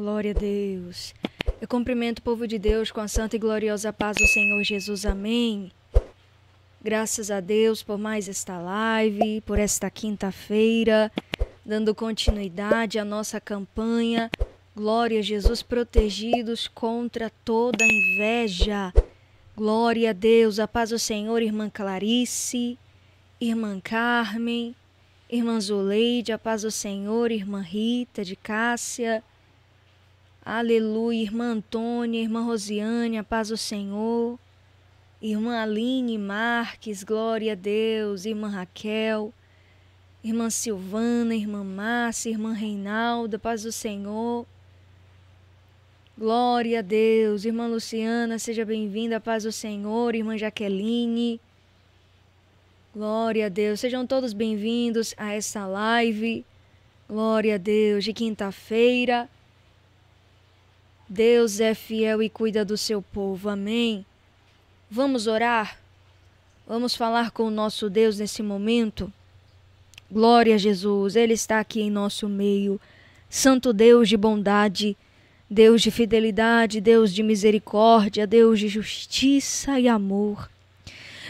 Glória a Deus. Eu cumprimento o povo de Deus com a santa e gloriosa paz do Senhor Jesus. Amém. Graças a Deus por mais esta live, por esta quinta-feira, dando continuidade à nossa campanha. Glória a Jesus, protegidos contra toda inveja. Glória a Deus, a paz do Senhor, irmã Clarice, irmã Carmen, irmã Zuleide, a paz do Senhor, irmã Rita de Cássia, Aleluia, irmã Antônia, irmã Rosiane, a paz do Senhor. Irmã Aline Marques, glória a Deus. Irmã Raquel, irmã Silvana, irmã Márcia, irmã Reinalda, paz do Senhor. Glória a Deus. Irmã Luciana, seja bem-vinda, paz do Senhor. Irmã Jaqueline, glória a Deus. Sejam todos bem-vindos a esta live. Glória a Deus, de quinta-feira. Deus é fiel e cuida do seu povo. Amém. Vamos orar? Vamos falar com o nosso Deus nesse momento? Glória a Jesus, Ele está aqui em nosso meio. Santo Deus de bondade, Deus de fidelidade, Deus de misericórdia, Deus de justiça e amor.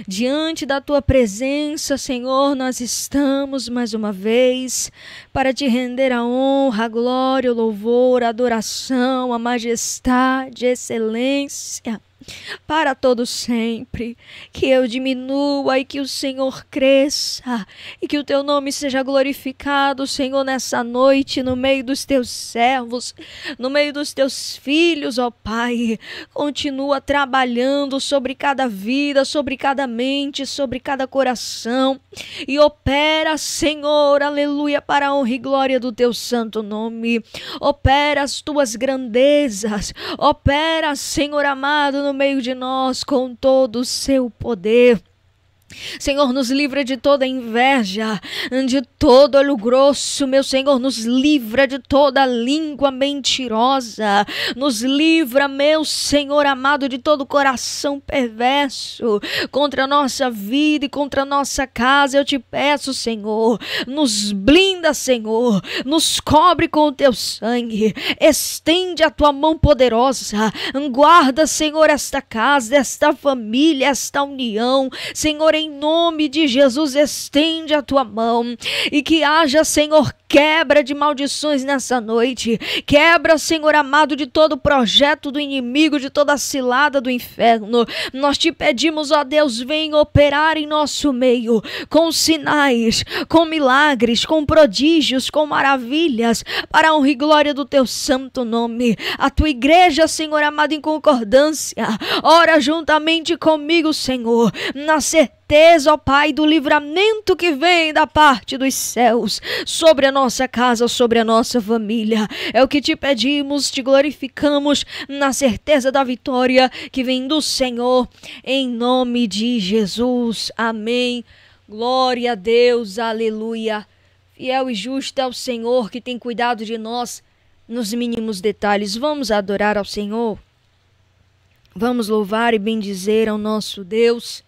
Diante da tua presença, Senhor, nós estamos mais uma vez para te render a honra, a glória, o louvor, a adoração, a majestade, a excelência para todo sempre. Que eu diminua e que o Senhor cresça, e que o teu nome seja glorificado, Senhor, nessa noite, no meio dos teus servos, no meio dos teus filhos, ó Pai. Continua trabalhando sobre cada vida, sobre cada mente, sobre cada coração, e opera, Senhor, aleluia, para a honra e glória do teu santo nome. Opera as tuas grandezas, opera, Senhor amado, no no meio de nós com todo o seu poder. Senhor, nos livra de toda inveja, de todo olho grosso, meu Senhor, nos livra de toda língua mentirosa, nos livra, meu Senhor amado, de todo coração perverso contra a nossa vida e contra a nossa casa. Eu te peço, Senhor, nos blinda, Senhor, nos cobre com o teu sangue, estende a tua mão poderosa, guarda, Senhor, esta casa, esta família, esta união, Senhor, em nome de Jesus, estende a tua mão e que haja, Senhor, quebra de maldições nessa noite. Quebra, Senhor amado, de todo projeto do inimigo, de toda cilada do inferno. Nós te pedimos, ó Deus, vem operar em nosso meio com sinais, com milagres, com prodígios, com maravilhas, para a honra e glória do teu santo nome. A tua igreja, Senhor amado, em concordância, ora juntamente comigo, Senhor, na certeza certeza, ó Pai, do livramento que vem da parte dos céus sobre a nossa casa, sobre a nossa família. É o que te pedimos, te glorificamos na certeza da vitória que vem do Senhor, em nome de Jesus. Amém. Glória a Deus, aleluia. Fiel e justo é o Senhor que tem cuidado de nós nos mínimos detalhes. Vamos adorar ao Senhor. Vamos louvar e bendizer ao nosso Deus.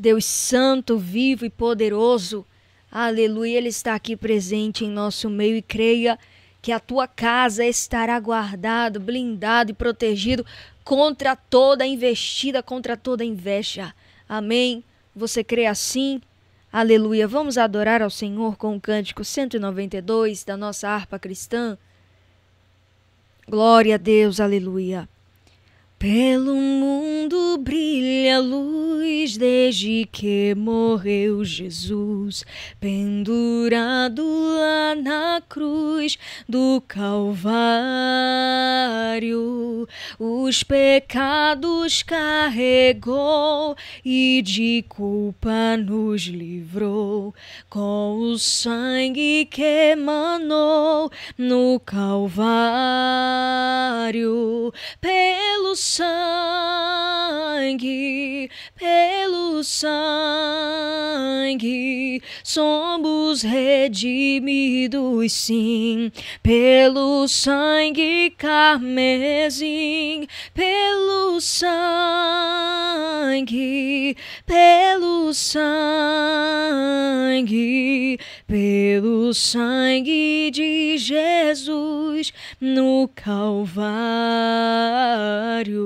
Deus Santo, vivo e poderoso. Aleluia, Ele está aqui presente em nosso meio e creia que a tua casa estará guardado, blindado e protegido contra toda investida, contra toda inveja. Amém. Você crê assim? Aleluia. Vamos adorar ao Senhor com o cântico 192 da nossa harpa cristã. Glória a Deus, aleluia. Pelo mundo brilha a luz desde que morreu Jesus, pendurado lá na cruz do Calvário. Os pecados carregou e de culpa nos livrou, com o sangue que emanou no Calvário. Pelos sangue, pelo sangue, somos redimidos, sim, pelo sangue carmesim, pelo sangue, pelo sangue, pelo sangue de Jesus no Calvário.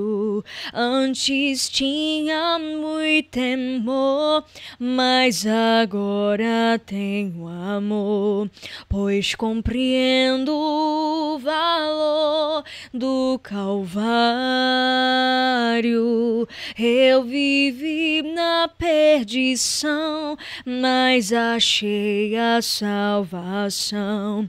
Antes tinha muito temor, mas agora tenho amor, pois compreendo o valor do Calvário. Eu vivi na perdição, mas achei a salvação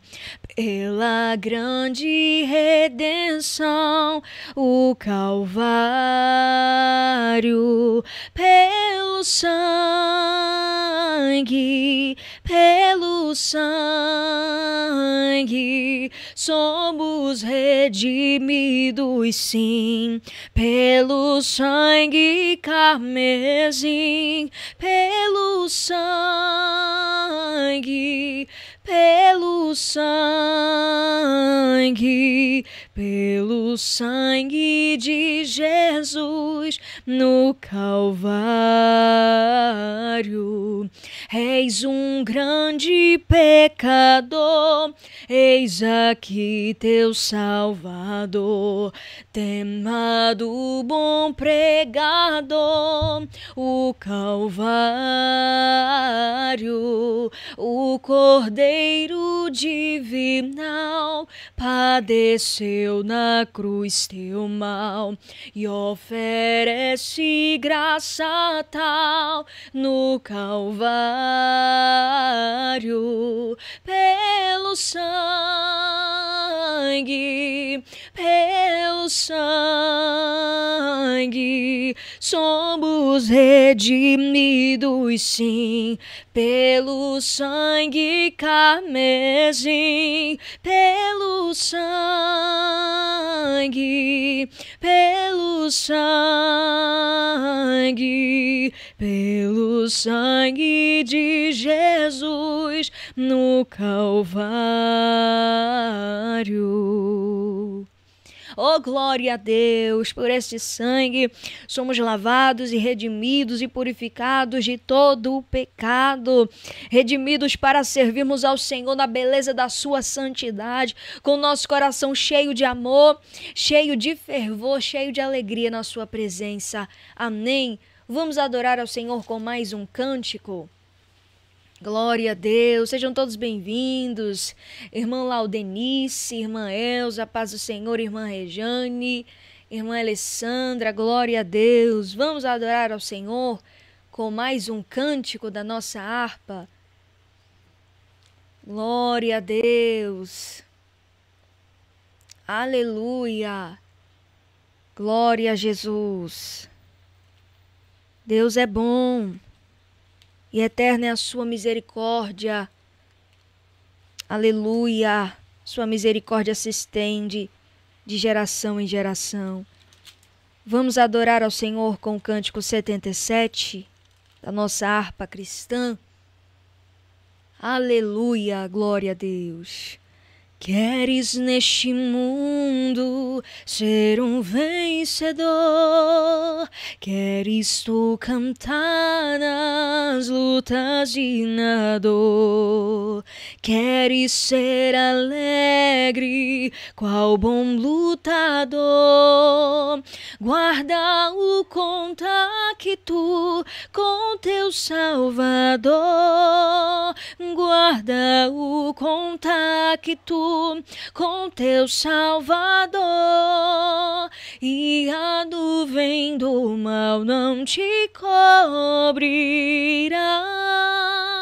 pela grande redenção, o Calvário, pelo sangue, pelo sangue, somos redimidos, sim, pelo sangue carmesim, pelo sangue pelo sangue, pelo sangue de Jesus no Calvário. Eis um grande pecador, eis aqui teu Salvador, temado bom pregador, o Calvário, o Cordeiro Cordeiro divinal, padeceu na cruz teu mal e oferece graça tal no Calvário pelo sangue sangue, pelo sangue, somos redimidos, sim, pelo sangue carmesim, pelo sangue, pelo sangue, pelo sangue de Jesus no Calvário. Cordeiro. Oh, glória a Deus! Por este sangue somos lavados e redimidos e purificados de todo o pecado, redimidos para servirmos ao Senhor na beleza da Sua santidade, com nosso coração cheio de amor, cheio de fervor, cheio de alegria na Sua presença. Amém. Vamos adorar ao Senhor com mais um cântico. Glória a Deus, sejam todos bem-vindos. Irmã Laudenice, irmã Elza, paz do Senhor, irmã Rejane, irmã Alessandra, glória a Deus. Vamos adorar ao Senhor com mais um cântico da nossa harpa. Glória a Deus. Aleluia. Glória a Jesus. Deus é bom e eterna é a sua misericórdia. Aleluia! Sua misericórdia se estende de geração em geração. Vamos adorar ao Senhor com o cântico 77 da nossa harpa cristã. Aleluia, glória a Deus. Queres neste mundo ser um vencedor? Queres tu cantar nas lutas e na dor? Queres ser alegre, qual bom lutador? Guarda o contacto com teu Salvador. Guarda o contacto com teu Salvador, e a nuvem do mal não te cobrirá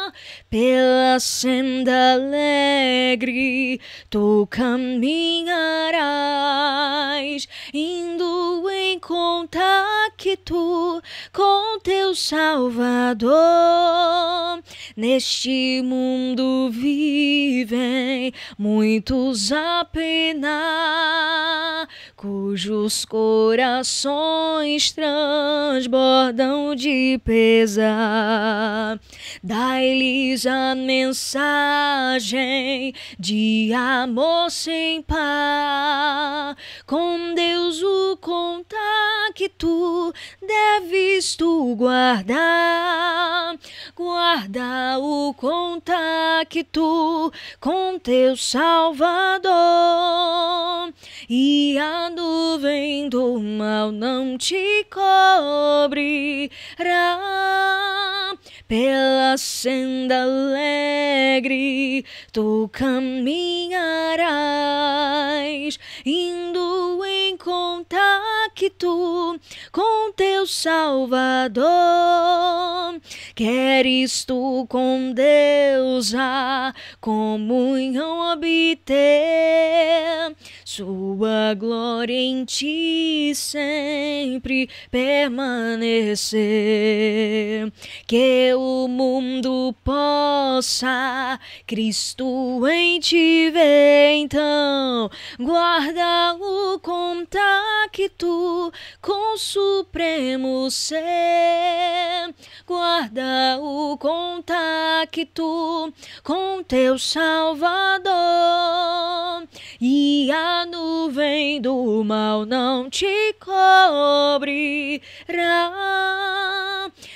pela senda alegre tu caminharás, indo em contacto com teu Salvador. Neste mundo vivem muitos a penar, cujos corações transbordam de pesar. Dai-lhes a mensagem de amor sem par. Com Deus o contacto deves tu guardar. Guarda o contacto com teu Salvador. E a nuvem do mal não te cobrirá pela senda alegre tu caminharás, indo em contacto com teu Salvador. Queres tu com Deus a comunhão obter, sua glória em ti sempre permanecer. Que o mundo possa, Cristo em ti ver então. Guarda o contacto com o Supremo Ser, guarda o contacto com teu Salvador, e a nuvem do mal não te cobrirá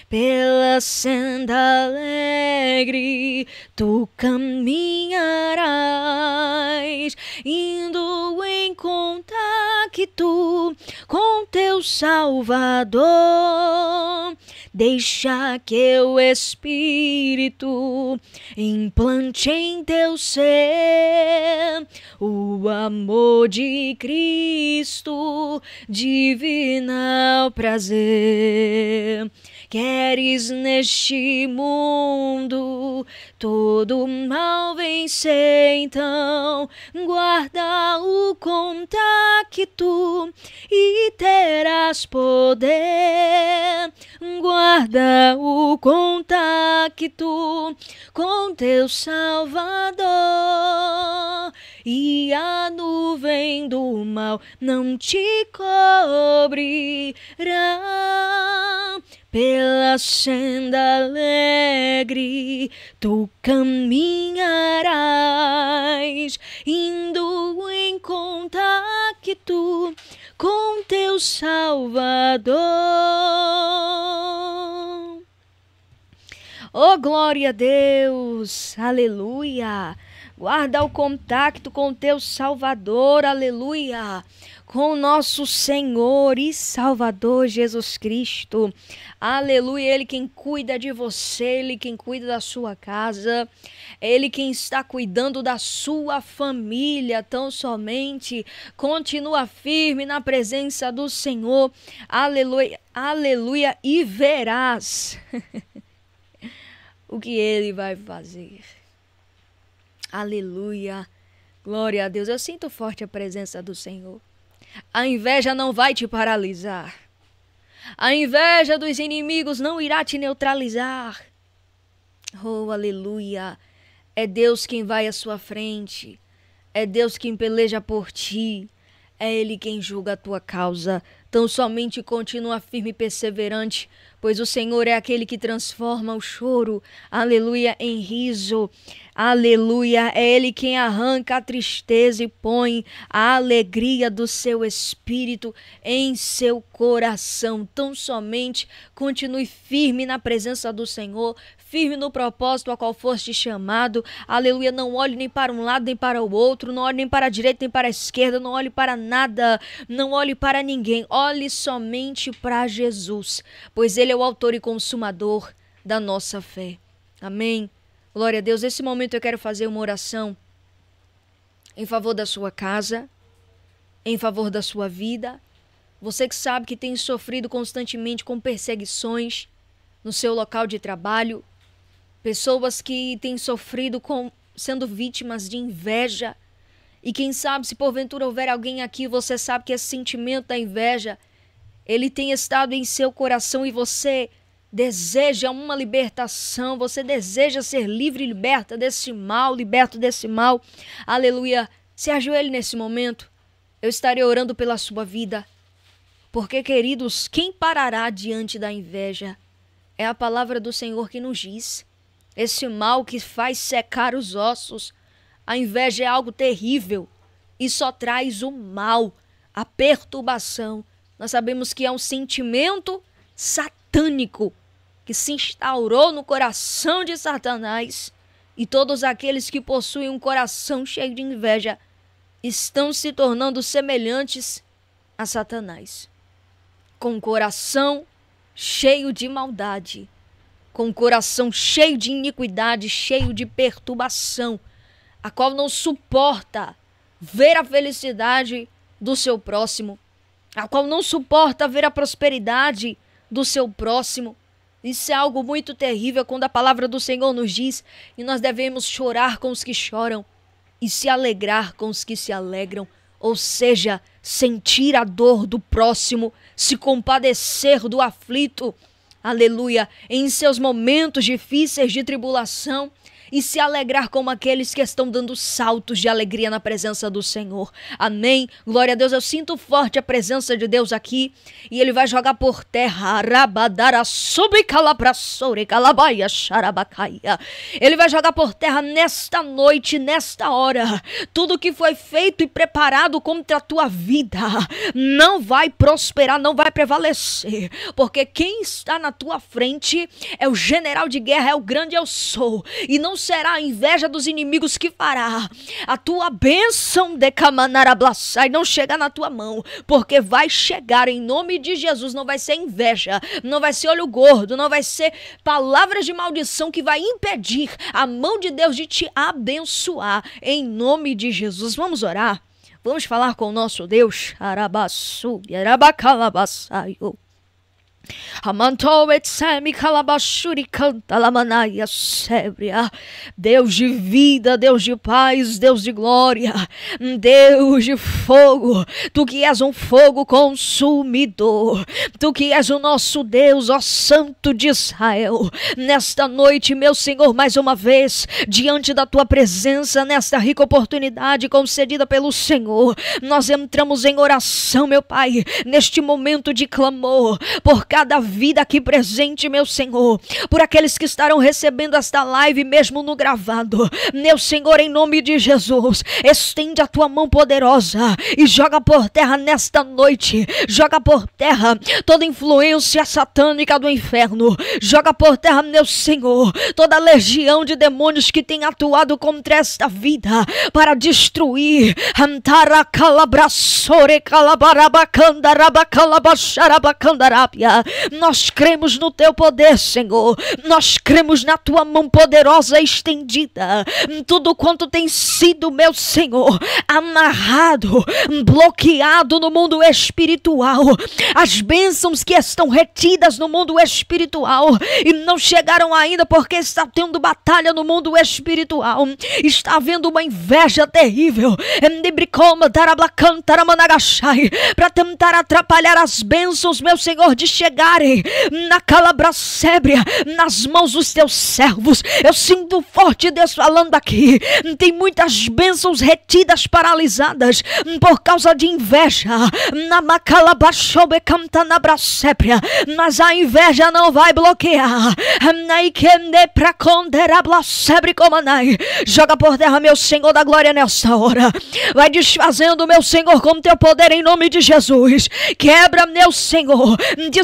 pela senda alegre tu caminharás, indo em contacto com teu Salvador. Deixa que o Espírito implante em teu ser o amor de Cristo, divinal prazer. Queres neste mundo todo mal vencer, então guarda o contacto e terás poder. Guarda o contacto com teu Salvador e a nuvem do mal não te cobrirá pela senda alegre tu caminharás, indo em contacto com teu Salvador. Oh, glória a Deus! Aleluia! Guarda o contacto com teu Salvador, aleluia! com nosso Senhor e Salvador Jesus Cristo. Aleluia, Ele quem cuida de você, Ele quem cuida da sua casa, Ele quem está cuidando da sua família. Tão somente continua firme na presença do Senhor. Aleluia, aleluia, e verás o que Ele vai fazer. Aleluia. Glória a Deus. Eu sinto forte a presença do Senhor. A inveja não vai te paralisar. A inveja dos inimigos não irá te neutralizar. Oh, aleluia! É Deus quem vai à sua frente. É Deus quem peleja por ti. É Ele quem julga a tua causa. Então somente continua firme e perseverante, pois o Senhor é aquele que transforma o choro, aleluia, em riso. Aleluia, é Ele quem arranca a tristeza e põe a alegria do seu espírito em seu coração. Tão somente continue firme na presença do Senhor, firme no propósito a qual foste chamado. Aleluia, não olhe nem para um lado nem para o outro, não olhe nem para a direita nem para a esquerda, não olhe para nada, não olhe para ninguém, olhe somente para Jesus, pois Ele ele é o autor e consumador da nossa fé. Amém. Glória a Deus. Nesse momento eu quero fazer uma oração em favor da sua casa, em favor da sua vida. Você que sabe que tem sofrido constantemente com perseguições no seu local de trabalho, pessoas que têm sofrido com sendo vítimas de inveja. E quem sabe se porventura houver alguém aqui, você sabe que esse sentimento da inveja ele tem estado em seu coração e você deseja uma libertação, você deseja ser livre e liberta desse mal, liberto desse mal. Aleluia. Se ajoelhe nesse momento. Eu estarei orando pela sua vida. Porque, queridos, quem parará diante da inveja? É a palavra do Senhor que nos diz. Esse mal que faz secar os ossos. A inveja é algo terrível e só traz o mal, a perturbação, nós sabemos que é um sentimento satânico que se instaurou no coração de Satanás e todos aqueles que possuem um coração cheio de inveja estão se tornando semelhantes a Satanás. Com o coração cheio de maldade, com o coração cheio de iniquidade, cheio de perturbação, a qual não suporta ver a felicidade do seu próximo a qual não suporta ver a prosperidade do seu próximo. Isso é algo muito terrível quando a palavra do Senhor nos diz e nós devemos chorar com os que choram e se alegrar com os que se alegram, ou seja, sentir a dor do próximo, se compadecer do aflito. Aleluia! Em seus momentos difíceis de tribulação, e se alegrar como aqueles que estão dando saltos de alegria na presença do Senhor. Amém. Glória a Deus. Eu sinto forte a presença de Deus aqui e ele vai jogar por terra. Ele vai jogar por terra nesta noite, nesta hora. Tudo que foi feito e preparado contra a tua vida não vai prosperar, não vai prevalecer, porque quem está na tua frente é o general de guerra, é o grande eu sou. E não será a inveja dos inimigos que fará. A tua bênção de Camanarablaçai não chegar na tua mão, porque vai chegar em nome de Jesus. Não vai ser inveja, não vai ser olho gordo, não vai ser palavras de maldição que vai impedir a mão de Deus de te abençoar. Em nome de Jesus. Vamos orar. Vamos falar com o nosso Deus. Arabaçu, arabacalabaçaiu. Amantou canta Deus de vida, Deus de paz, Deus de glória, Deus de fogo. Tu que és um fogo consumidor. Tu que és o nosso Deus, ó Santo de Israel. Nesta noite, meu Senhor, mais uma vez, diante da tua presença, nesta rica oportunidade concedida pelo Senhor, nós entramos em oração, meu Pai, neste momento de clamor, por causa cada vida aqui presente, meu Senhor, por aqueles que estarão recebendo esta live, mesmo no gravado. Meu Senhor, em nome de Jesus, estende a tua mão poderosa e joga por terra nesta noite, joga por terra toda influência satânica do inferno, joga por terra, meu Senhor, toda legião de demônios que tem atuado contra esta vida para destruir. Antara calabraçore calabarabacanda rabacalabaxarabacandarapia. Nós cremos no teu poder, Senhor. Nós cremos na tua mão poderosa estendida. Tudo quanto tem sido, meu Senhor, amarrado, bloqueado no mundo espiritual. As bênçãos que estão retidas no mundo espiritual e não chegaram ainda porque está tendo batalha no mundo espiritual. Está havendo uma inveja terrível. Para tentar atrapalhar as bênçãos, meu Senhor, de chegar entregarem na calabracébria, nas mãos dos teus servos. Eu sinto forte Deus falando aqui. Tem muitas bênçãos retidas, paralisadas por causa de inveja. Na macalabachobe canta na bracébria, mas a inveja não vai bloquear. Naikende pra conderablacébre comanai. Joga por terra, meu Senhor da glória, nessa hora. Vai desfazendo, meu Senhor, com teu poder em nome de Jesus. Quebra, meu Senhor, de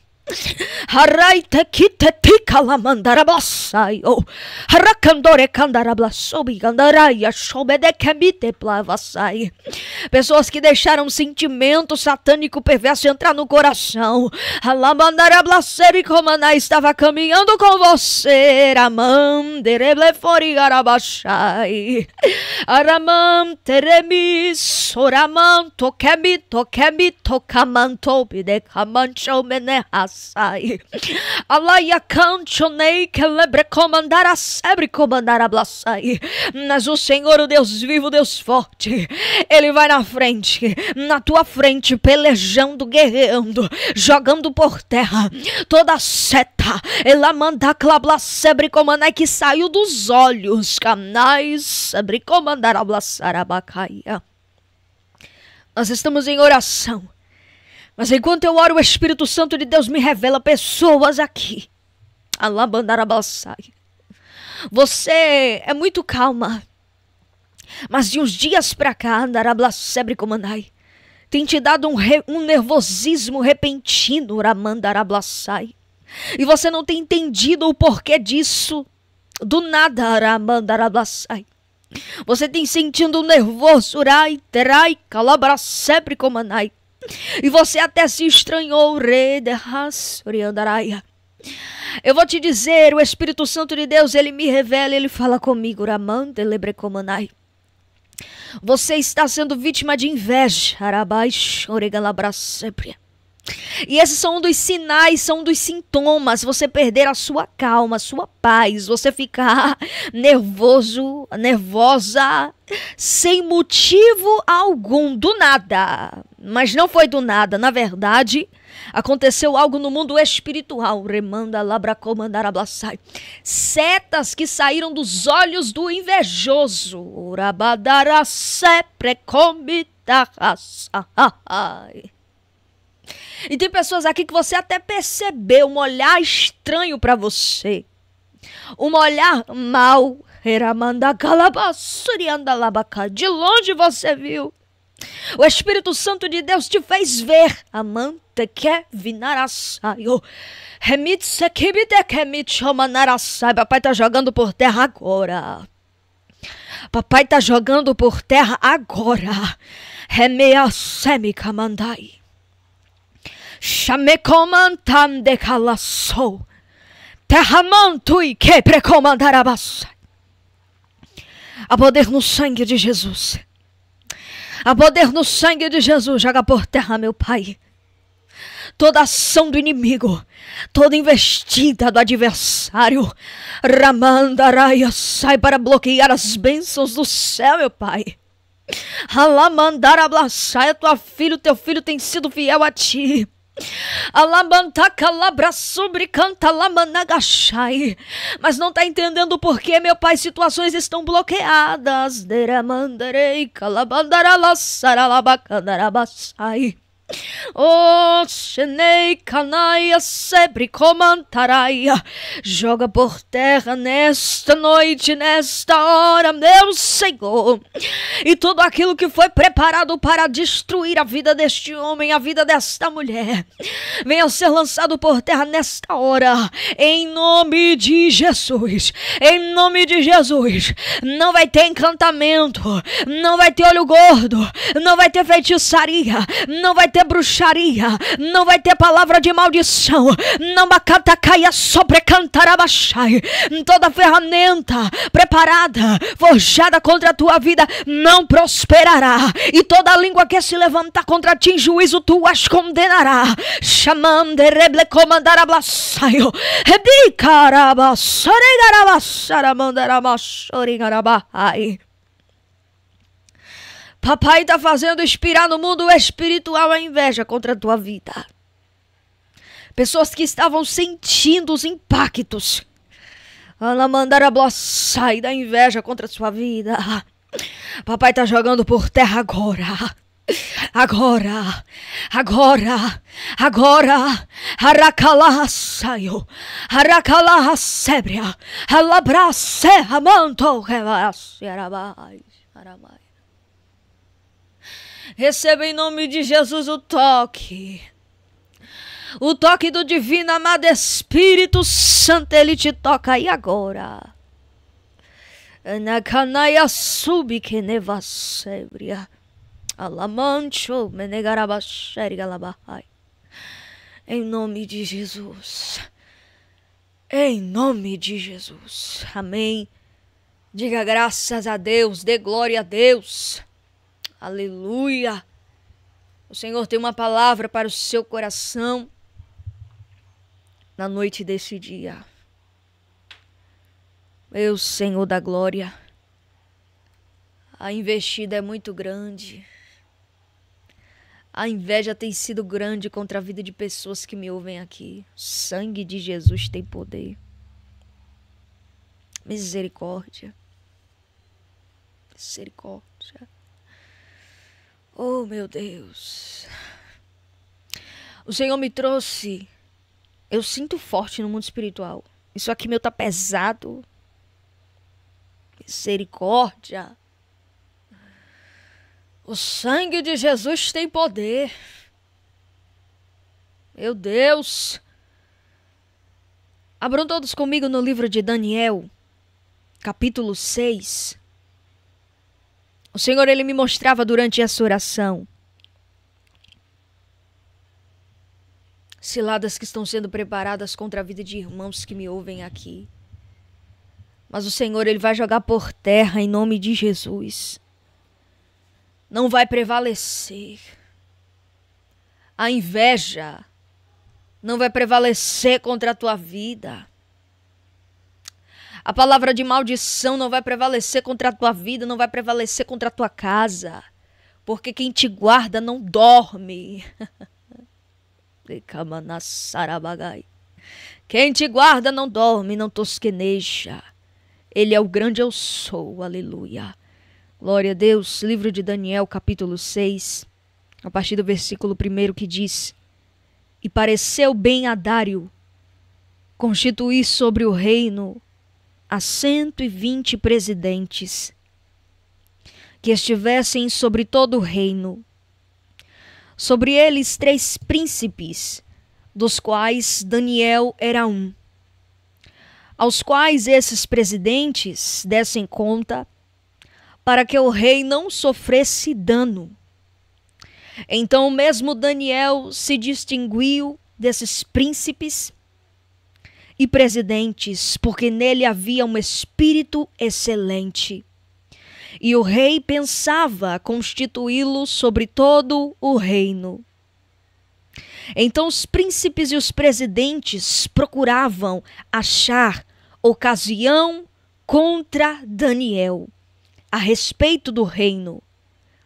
Haraita kiteti kalamandarabasayo. Harakandore kandarablasobi gandaraya shobedekemite plavasai. Pessoas que deixaram um sentimento satânico perverso entrar no coração. Halamandarablaseri komaná estava caminhando com você. Ramam dereblefori garabashai. Aramam teremis. Oramam tokemi tokemi tokamantobi dekamanchou menehas abraçai. Alaia cancionei que lebre comandar a sebre comandar blasai. Mas o Senhor, o Deus vivo, Deus forte, Ele vai na frente, na tua frente, pelejando, guerreando, jogando por terra toda seta. Ela manda clabla sebre comandar que saiu dos olhos, canais sebre comandar ablaçarabacaia. Nós estamos em oração. Mas enquanto eu oro, o Espírito Santo de Deus me revela pessoas aqui. Alabandarabalsai. Você é muito calma. Mas de uns dias pra cá, Andarablasebre Comandai, tem te dado um, re, um nervosismo repentino, Ramandarablacai. E você não tem entendido o porquê disso. Do nada, Ramandarablacai. Você tem sentindo um nervoso, Urai, Terai, Calabrasebre Comandai. E você até se estranhou, Rederas, Oriandaraya. Eu vou te dizer, o Espírito Santo de Deus, ele me revela, ele fala comigo, Você está sendo vítima de inveja, E esses são um dos sinais, são um dos sintomas. Você perder a sua calma, a sua paz, você ficar nervoso, nervosa, sem motivo algum, do nada. Mas não foi do nada, na verdade, aconteceu algo no mundo espiritual. Remanda labra Setas que saíram dos olhos do invejoso. E tem pessoas aqui que você até percebeu um olhar estranho para você. Um olhar mal. De longe você viu o Espírito Santo de Deus te fez ver. Amante que vinarasaio. Remit sekibite kemit shomanarasaio. Papai está jogando por terra agora. Papai está jogando por terra agora. Remea semi mandai. Chame comandam de calassou. Terramantui que precomandarabas. A poder no sangue de Jesus. A poder no sangue de Jesus joga por terra, meu Pai. Toda ação do inimigo, toda investida do adversário, Ramanda Araya sai para bloquear as bênçãos do céu, meu Pai. Alamandara Blassaia, tua filho, teu filho tem sido fiel a ti. Alamantaka labra sobre canta lamanagachai. Mas não está entendendo por que, meu pai, situações estão bloqueadas. Deramandarei calabandaralassaralabacandarabassai. O Shenei Canaia sempre comandarai. Joga por terra nesta noite, nesta hora, meu Senhor. E tudo aquilo que foi preparado para destruir a vida deste homem, a vida desta mulher, venha ser lançado por terra nesta hora, em nome de Jesus. Em nome de Jesus. Não vai ter encantamento, não vai ter olho gordo, não vai ter feitiçaria, não vai ter ter bruxaria, não vai ter palavra de maldição, não bacata caia sobrecantarabachai. Toda ferramenta preparada, forjada contra a tua vida, não prosperará. E toda língua que se levantar contra ti em juízo, tu as condenará. Chamando reble comandarabaçaio, rebi carabassaregarabassaramandarabassoringarabahai. Papai está fazendo expirar no mundo espiritual a inveja contra a tua vida. Pessoas que estavam sentindo os impactos. Ela mandara sai da inveja contra a sua vida. Papai está jogando por terra agora. Agora, agora, agora, Aracalá saiu, Aracalá sebria, Alabra serra manto, Aramais, Aramais. Receba em nome de Jesus o toque. O toque do divino amado Espírito Santo, ele te toca aí agora. Anakanaya subike nevasebria. Alamancho menegarabasheri galabahai. Em nome de Jesus. Em nome de Jesus. Amém. Diga graças a Deus, dê glória a Deus. Aleluia! O Senhor tem uma palavra para o seu coração na noite desse dia. Meu Senhor da glória, a investida é muito grande. A inveja tem sido grande contra a vida de pessoas que me ouvem aqui. O sangue de Jesus tem poder. Misericórdia. Misericórdia. Oh, meu Deus. O Senhor me trouxe. Eu sinto forte no mundo espiritual. Isso aqui meu tá pesado. Misericórdia. O sangue de Jesus tem poder. Meu Deus. Abram todos comigo no livro de Daniel, capítulo 6. O Senhor, Ele me mostrava durante essa oração ciladas que estão sendo preparadas contra a vida de irmãos que me ouvem aqui. Mas o Senhor, Ele vai jogar por terra em nome de Jesus. Não vai prevalecer. A inveja não vai prevalecer contra a tua vida. A palavra de maldição não vai prevalecer contra a tua vida, não vai prevalecer contra a tua casa. Porque quem te guarda não dorme. Quem te guarda não dorme, não tosqueneja. Ele é o grande eu sou. Aleluia. Glória a Deus. Livro de Daniel, capítulo 6, a partir do versículo 1 que diz: E pareceu bem a Dário constituir sobre o reino a 120 presidentes que estivessem sobre todo o reino. Sobre eles três príncipes, dos quais Daniel era um, aos quais esses presidentes dessem conta para que o rei não sofresse dano. Então mesmo Daniel se distinguiu desses príncipes e presidentes, porque nele havia um espírito excelente. E o rei pensava constituí-lo sobre todo o reino. Então os príncipes e os presidentes procuravam achar ocasião contra Daniel a respeito do reino,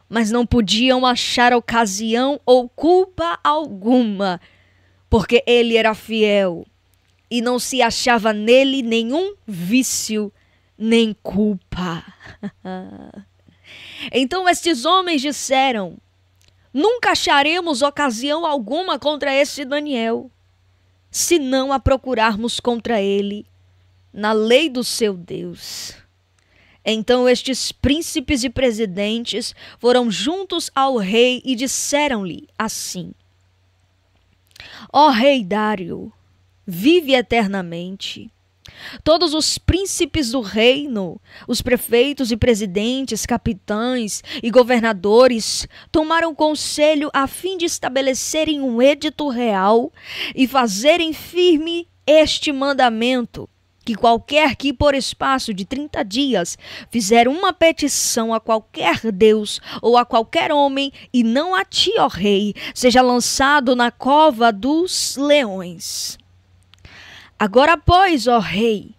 mas não podiam achar ocasião ou culpa alguma, porque ele era fiel e não se achava nele nenhum vício, nem culpa. então estes homens disseram: Nunca acharemos ocasião alguma contra este Daniel, se não a procurarmos contra ele na lei do seu Deus. Então estes príncipes e presidentes foram juntos ao rei e disseram-lhe assim: Ó oh, rei Dário, vive eternamente. Todos os príncipes do reino, os prefeitos e presidentes, capitães e governadores tomaram conselho a fim de estabelecerem um edito real e fazerem firme este mandamento: que qualquer que, por espaço de trinta dias, fizer uma petição a qualquer Deus ou a qualquer homem, e não a ti, ó Rei, seja lançado na cova dos leões. Agora, pois, ó rei,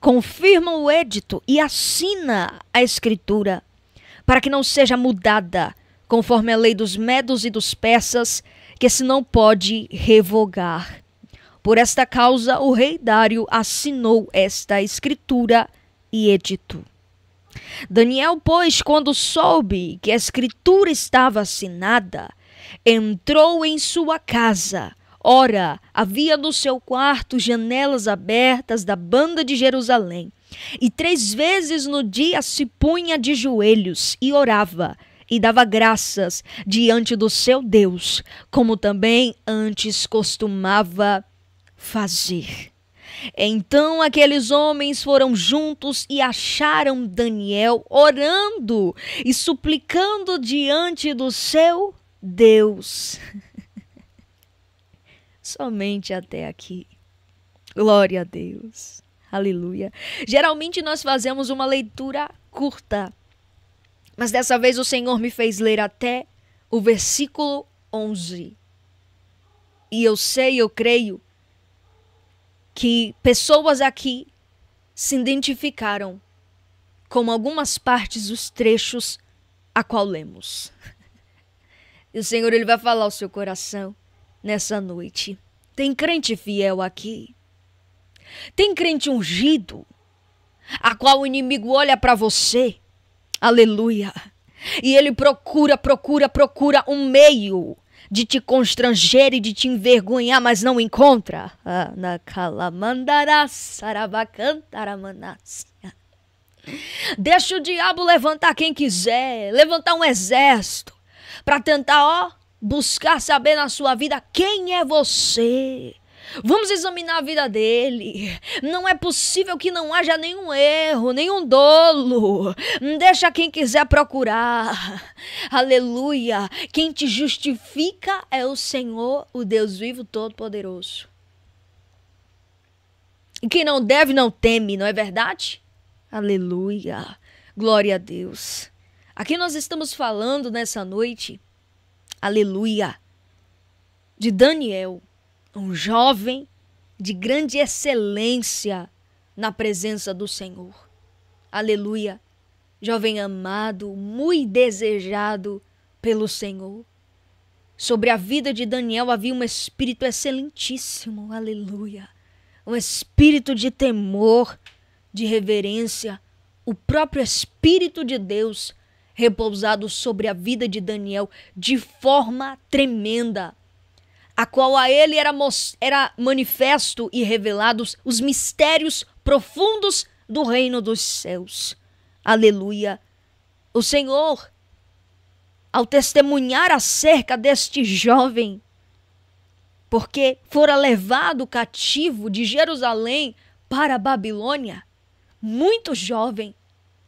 confirma o edito e assina a escritura, para que não seja mudada, conforme a lei dos medos e dos persas, que se não pode revogar. Por esta causa, o rei Dário assinou esta escritura e edito. Daniel, pois, quando soube que a escritura estava assinada, entrou em sua casa Ora, havia no seu quarto janelas abertas da banda de Jerusalém, e três vezes no dia se punha de joelhos e orava, e dava graças diante do seu Deus, como também antes costumava fazer. Então aqueles homens foram juntos e acharam Daniel orando e suplicando diante do seu Deus. somente até aqui. Glória a Deus. Aleluia. Geralmente nós fazemos uma leitura curta, mas dessa vez o Senhor me fez ler até o versículo 11. E eu sei, eu creio que pessoas aqui se identificaram com algumas partes dos trechos a qual lemos. E o Senhor ele vai falar ao seu coração nessa noite. Tem crente fiel aqui. Tem crente ungido, a qual o inimigo olha para você. Aleluia. E ele procura, procura, procura um meio de te constranger e de te envergonhar, mas não encontra. Deixa o diabo levantar quem quiser, levantar um exército para tentar, ó, buscar saber na sua vida quem é você. Vamos examinar a vida dele. Não é possível que não haja nenhum erro, nenhum dolo. Deixa quem quiser procurar. Aleluia. Quem te justifica é o Senhor, o Deus vivo todo-poderoso. E quem não deve não teme, não é verdade? Aleluia. Glória a Deus. Aqui nós estamos falando nessa noite aleluia, de Daniel, um jovem de grande excelência na presença do Senhor. Aleluia, jovem amado, muito desejado pelo Senhor. Sobre a vida de Daniel havia um espírito excelentíssimo, aleluia, um espírito de temor, de reverência, o próprio Espírito de Deus repousado sobre a vida de Daniel de forma tremenda, a qual a ele era, era manifesto e revelados os mistérios profundos do reino dos céus. Aleluia! O Senhor, ao testemunhar acerca deste jovem, porque fora levado cativo de Jerusalém para a Babilônia, muito jovem,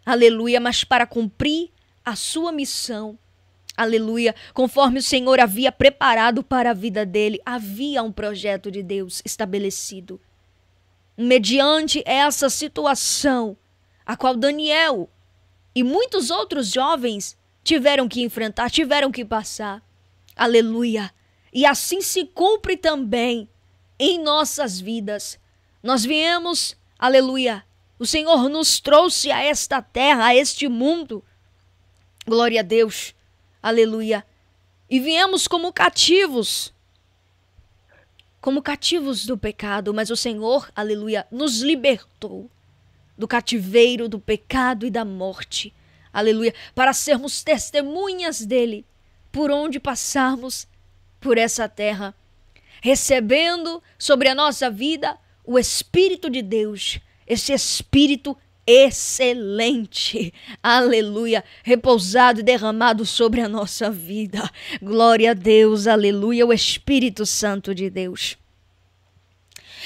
aleluia, mas para cumprir a sua missão. Aleluia. Conforme o Senhor havia preparado para a vida dele, havia um projeto de Deus estabelecido. Mediante essa situação, a qual Daniel e muitos outros jovens tiveram que enfrentar, tiveram que passar. Aleluia. E assim se cumpre também em nossas vidas. Nós viemos, aleluia. O Senhor nos trouxe a esta terra, a este mundo Glória a Deus. Aleluia. E viemos como cativos. Como cativos do pecado, mas o Senhor, aleluia, nos libertou do cativeiro do pecado e da morte. Aleluia, para sermos testemunhas dele por onde passarmos por essa terra, recebendo sobre a nossa vida o espírito de Deus, esse espírito excelente, aleluia, repousado e derramado sobre a nossa vida. Glória a Deus, aleluia, o Espírito Santo de Deus.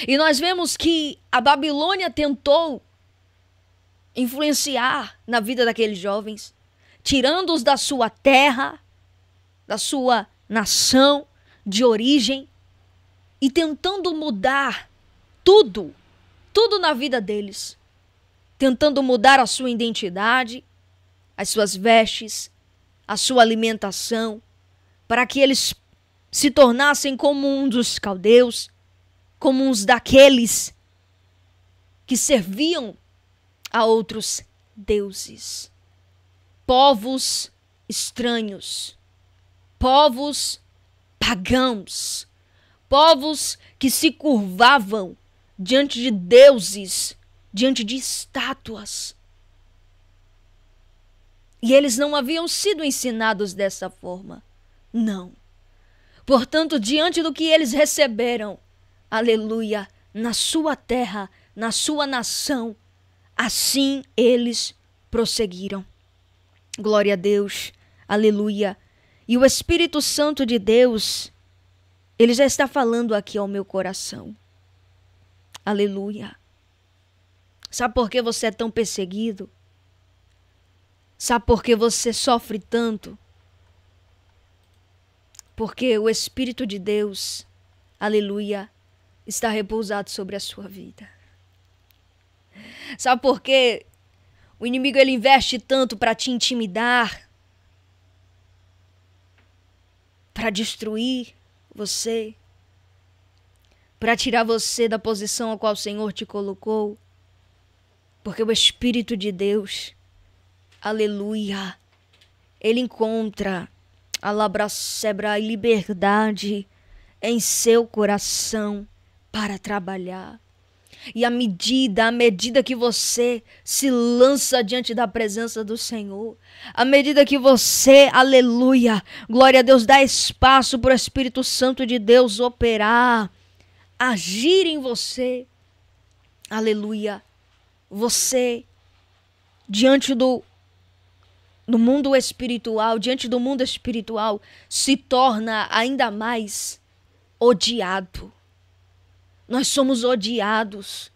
E nós vemos que a Babilônia tentou influenciar na vida daqueles jovens, tirando-os da sua terra, da sua nação de origem e tentando mudar tudo, tudo na vida deles tentando mudar a sua identidade, as suas vestes, a sua alimentação, para que eles se tornassem como um dos caldeus, como uns daqueles que serviam a outros deuses. Povos estranhos, povos pagãos, povos que se curvavam diante de deuses diante de estátuas. E eles não haviam sido ensinados dessa forma. Não. Portanto, diante do que eles receberam, aleluia, na sua terra, na sua nação, assim eles prosseguiram. Glória a Deus, aleluia. E o Espírito Santo de Deus, ele já está falando aqui ao meu coração. Aleluia. Sabe por que você é tão perseguido? Sabe por que você sofre tanto? Porque o Espírito de Deus, aleluia, está repousado sobre a sua vida. Sabe por que o inimigo ele investe tanto para te intimidar, para destruir você, para tirar você da posição a qual o Senhor te colocou? Porque o Espírito de Deus, aleluia, ele encontra a labracebra e liberdade em seu coração para trabalhar. E à medida, à medida que você se lança diante da presença do Senhor, à medida que você, aleluia, glória a Deus, dá espaço para o Espírito Santo de Deus operar, agir em você, aleluia, você diante do no mundo espiritual, diante do mundo espiritual, se torna ainda mais odiado. Nós somos odiados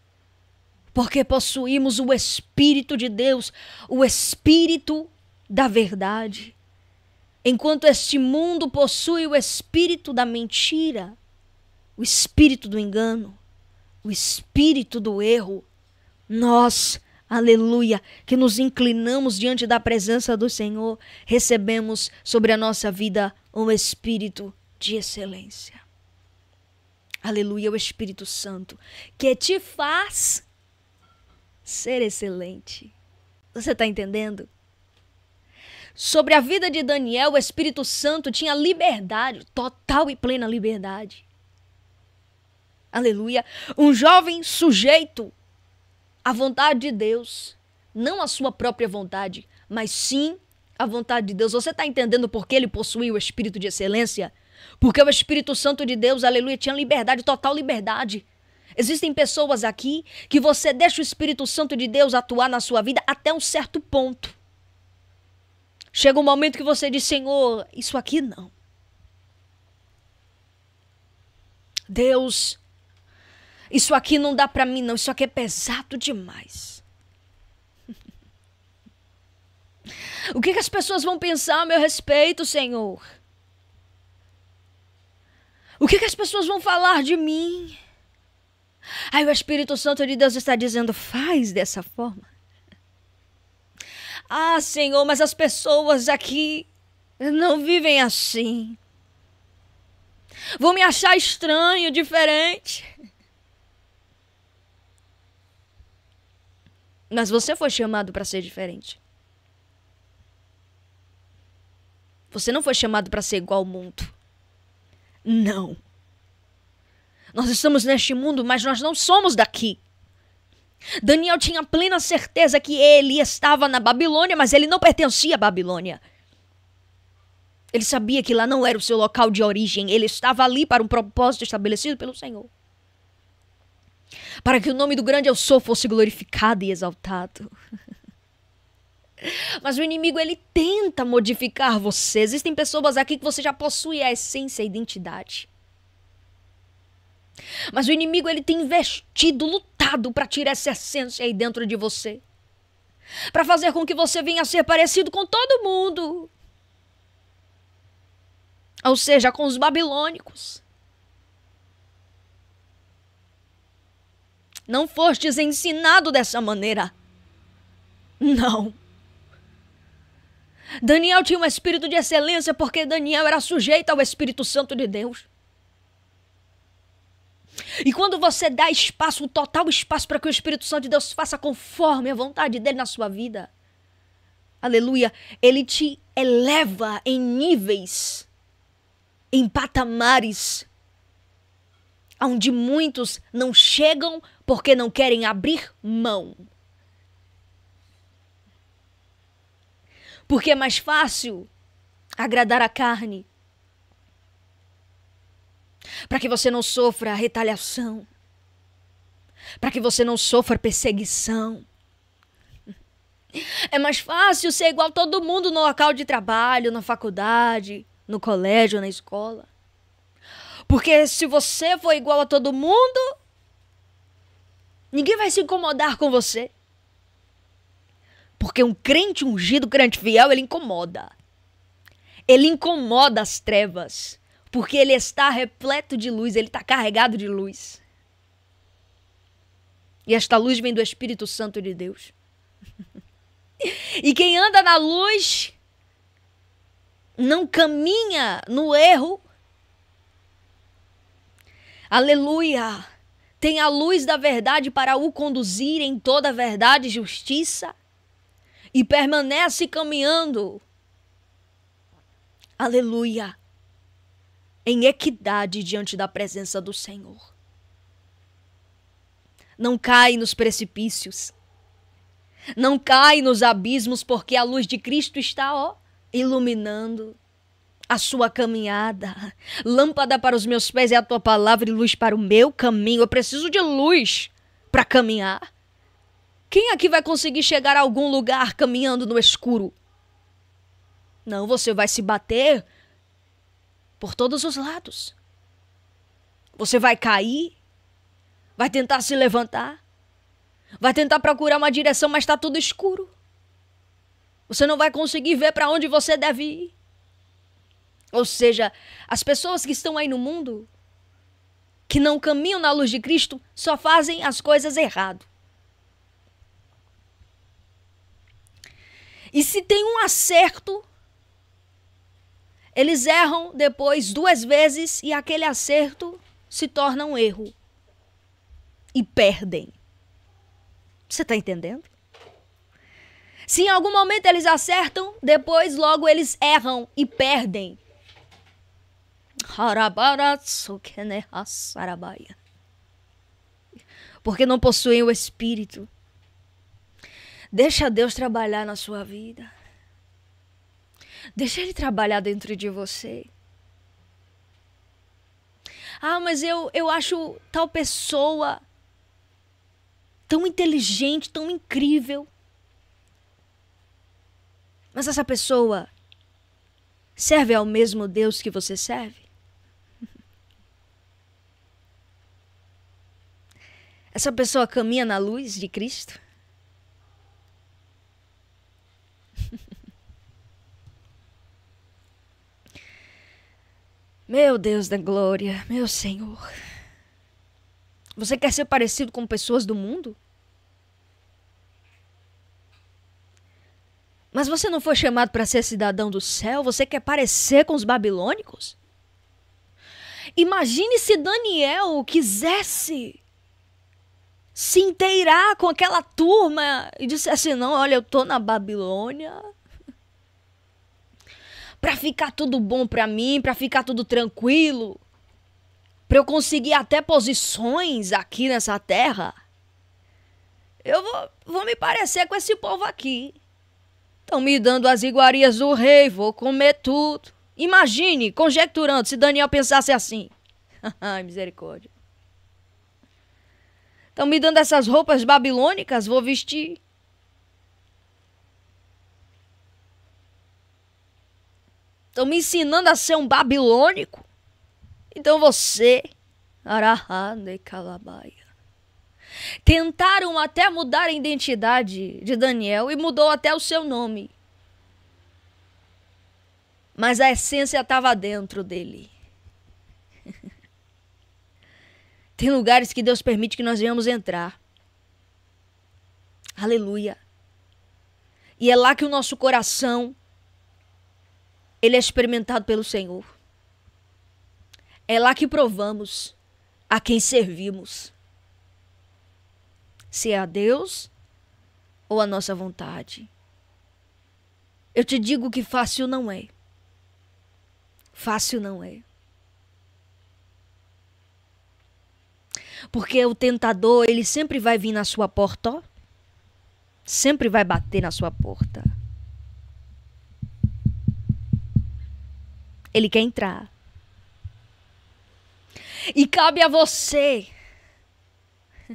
porque possuímos o Espírito de Deus, o Espírito da verdade. Enquanto este mundo possui o espírito da mentira, o espírito do engano, o espírito do erro, nós, aleluia, que nos inclinamos diante da presença do Senhor, recebemos sobre a nossa vida um espírito de excelência. Aleluia, o Espírito Santo, que te faz ser excelente. Você está entendendo? Sobre a vida de Daniel, o Espírito Santo tinha liberdade, total e plena liberdade. Aleluia. Um jovem sujeito a vontade de Deus, não a sua própria vontade, mas sim a vontade de Deus. Você está entendendo por que ele possui o espírito de excelência? Porque o Espírito Santo de Deus, aleluia, tinha liberdade, total liberdade. Existem pessoas aqui que você deixa o Espírito Santo de Deus atuar na sua vida até um certo ponto. Chega um momento que você diz: Senhor, isso aqui não. Deus, isso aqui não dá para mim, não. Isso aqui é pesado demais. O que, que as pessoas vão pensar a meu respeito, Senhor? O que, que as pessoas vão falar de mim? Aí o Espírito Santo de Deus está dizendo: faz dessa forma. Ah, Senhor, mas as pessoas aqui não vivem assim. Vão me achar estranho, diferente. Mas você foi chamado para ser diferente. Você não foi chamado para ser igual ao mundo. Não. Nós estamos neste mundo, mas nós não somos daqui. Daniel tinha plena certeza que ele estava na Babilônia, mas ele não pertencia à Babilônia. Ele sabia que lá não era o seu local de origem, ele estava ali para um propósito estabelecido pelo Senhor para que o nome do grande eu sou fosse glorificado e exaltado. Mas o inimigo ele tenta modificar você. Existem pessoas aqui que você já possui a essência, a identidade. Mas o inimigo ele tem investido, lutado para tirar essa essência aí dentro de você. Para fazer com que você venha a ser parecido com todo mundo. Ou seja, com os babilônicos. Não fostes ensinado dessa maneira. Não. Daniel tinha um espírito de excelência porque Daniel era sujeito ao Espírito Santo de Deus. E quando você dá espaço, um total espaço para que o Espírito Santo de Deus faça conforme a vontade dele na sua vida, aleluia, ele te eleva em níveis, em patamares, onde muitos não chegam porque não querem abrir mão. Porque é mais fácil agradar a carne. Para que você não sofra retaliação. Para que você não sofra perseguição. É mais fácil ser igual todo mundo no local de trabalho, na faculdade, no colégio, na escola. Porque se você for igual a todo mundo, Ninguém vai se incomodar com você. Porque um crente ungido, crente fiel, ele incomoda. Ele incomoda as trevas. Porque ele está repleto de luz, ele está carregado de luz. E esta luz vem do Espírito Santo de Deus. e quem anda na luz não caminha no erro. Aleluia! tem a luz da verdade para o conduzir em toda verdade e justiça e permanece caminhando. Aleluia. Em equidade diante da presença do Senhor. Não cai nos precipícios. Não cai nos abismos, porque a luz de Cristo está, ó, iluminando a sua caminhada. Lâmpada para os meus pés é a tua palavra e luz para o meu caminho. Eu preciso de luz para caminhar. Quem aqui vai conseguir chegar a algum lugar caminhando no escuro? Não, você vai se bater por todos os lados. Você vai cair, vai tentar se levantar, vai tentar procurar uma direção, mas está tudo escuro. Você não vai conseguir ver para onde você deve ir. Ou seja, as pessoas que estão aí no mundo, que não caminham na luz de Cristo, só fazem as coisas errado. E se tem um acerto, eles erram depois duas vezes e aquele acerto se torna um erro. E perdem. Você está entendendo? Se em algum momento eles acertam, depois logo eles erram e perdem. Porque não possuem o Espírito. Deixa Deus trabalhar na sua vida. Deixa Ele trabalhar dentro de você. Ah, mas eu, eu acho tal pessoa tão inteligente, tão incrível. Mas essa pessoa serve ao mesmo Deus que você serve? Essa pessoa caminha na luz de Cristo? Meu Deus da glória, meu Senhor. Você quer ser parecido com pessoas do mundo? Mas você não foi chamado para ser cidadão do céu? Você quer parecer com os babilônicos? Imagine se Daniel quisesse se inteirar com aquela turma e disse assim: não, olha, eu tô na Babilônia. para ficar tudo bom para mim, para ficar tudo tranquilo, para eu conseguir até posições aqui nessa terra, eu vou, vou me parecer com esse povo aqui. Estão me dando as iguarias do rei, vou comer tudo. Imagine, conjecturando, se Daniel pensasse assim. Ai, misericórdia. Estão me dando essas roupas babilônicas, vou vestir. Estão me ensinando a ser um babilônico. Então você, Arahane Calabaia, tentaram até mudar a identidade de Daniel e mudou até o seu nome. Mas a essência estava dentro dele. Tem lugares que Deus permite que nós venhamos entrar. Aleluia. E é lá que o nosso coração ele é experimentado pelo Senhor. É lá que provamos a quem servimos. Se é a Deus ou a nossa vontade. Eu te digo que fácil não é. Fácil não é. Porque o tentador, ele sempre vai vir na sua porta, ó. Sempre vai bater na sua porta. Ele quer entrar. E cabe a você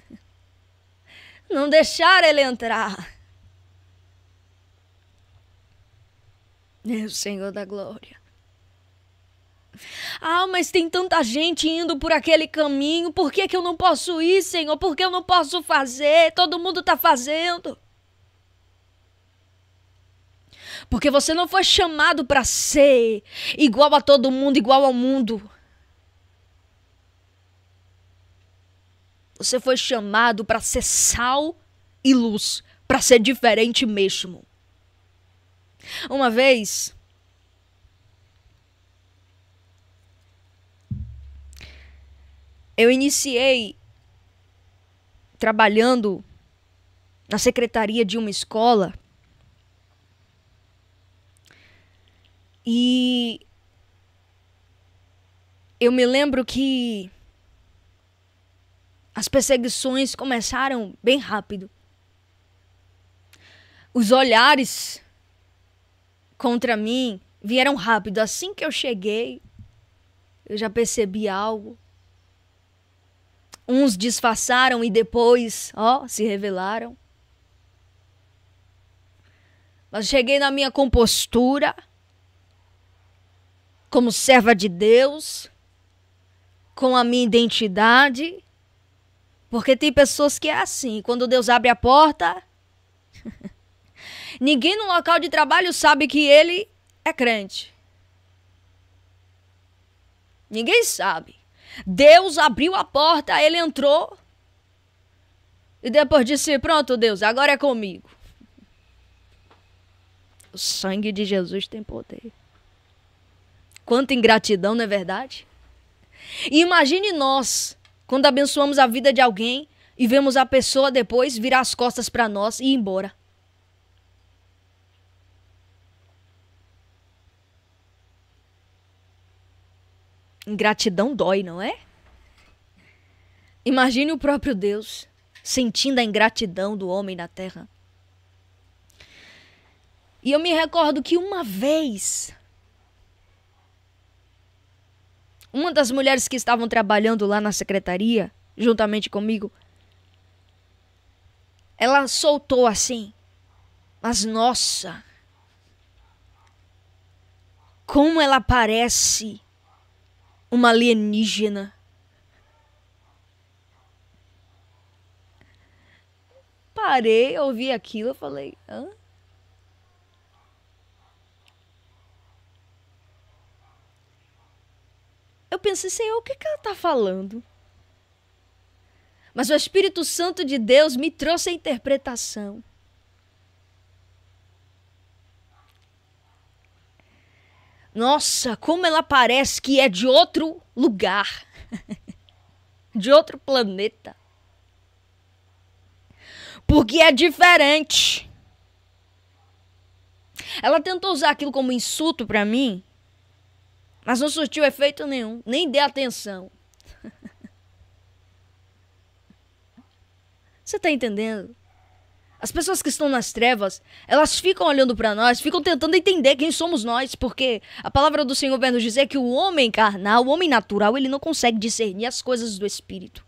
não deixar ele entrar. Meu é Senhor da Glória. Ah, mas tem tanta gente indo por aquele caminho, por que, que eu não posso ir, Senhor? Por que eu não posso fazer? Todo mundo está fazendo. Porque você não foi chamado para ser igual a todo mundo, igual ao mundo. Você foi chamado para ser sal e luz, para ser diferente mesmo. Uma vez, eu iniciei trabalhando na secretaria de uma escola. E eu me lembro que as perseguições começaram bem rápido. Os olhares contra mim vieram rápido. Assim que eu cheguei, eu já percebi algo. Uns disfarçaram e depois, ó, se revelaram. Mas cheguei na minha compostura, como serva de Deus, com a minha identidade, porque tem pessoas que é assim, quando Deus abre a porta, ninguém no local de trabalho sabe que ele é crente. Ninguém sabe. Deus abriu a porta, ele entrou. E depois disse: Pronto, Deus, agora é comigo. O sangue de Jesus tem poder. Quanta ingratidão, não é verdade? E imagine nós, quando abençoamos a vida de alguém e vemos a pessoa depois virar as costas para nós e ir embora. Ingratidão dói, não é? Imagine o próprio Deus sentindo a ingratidão do homem na terra. E eu me recordo que uma vez, uma das mulheres que estavam trabalhando lá na secretaria, juntamente comigo, ela soltou assim: Mas nossa, como ela parece uma alienígena. Parei, ouvi aquilo, falei, hã? Eu pensei, Senhor, o que, que ela está falando? Mas o Espírito Santo de Deus me trouxe a interpretação. Nossa, como ela parece que é de outro lugar, de outro planeta. Porque é diferente. Ela tentou usar aquilo como insulto para mim, mas não surtiu efeito nenhum, nem dei atenção. Você tá entendendo? As pessoas que estão nas trevas, elas ficam olhando para nós, ficam tentando entender quem somos nós, porque a palavra do Senhor vem nos dizer que o homem carnal, o homem natural, ele não consegue discernir as coisas do espírito.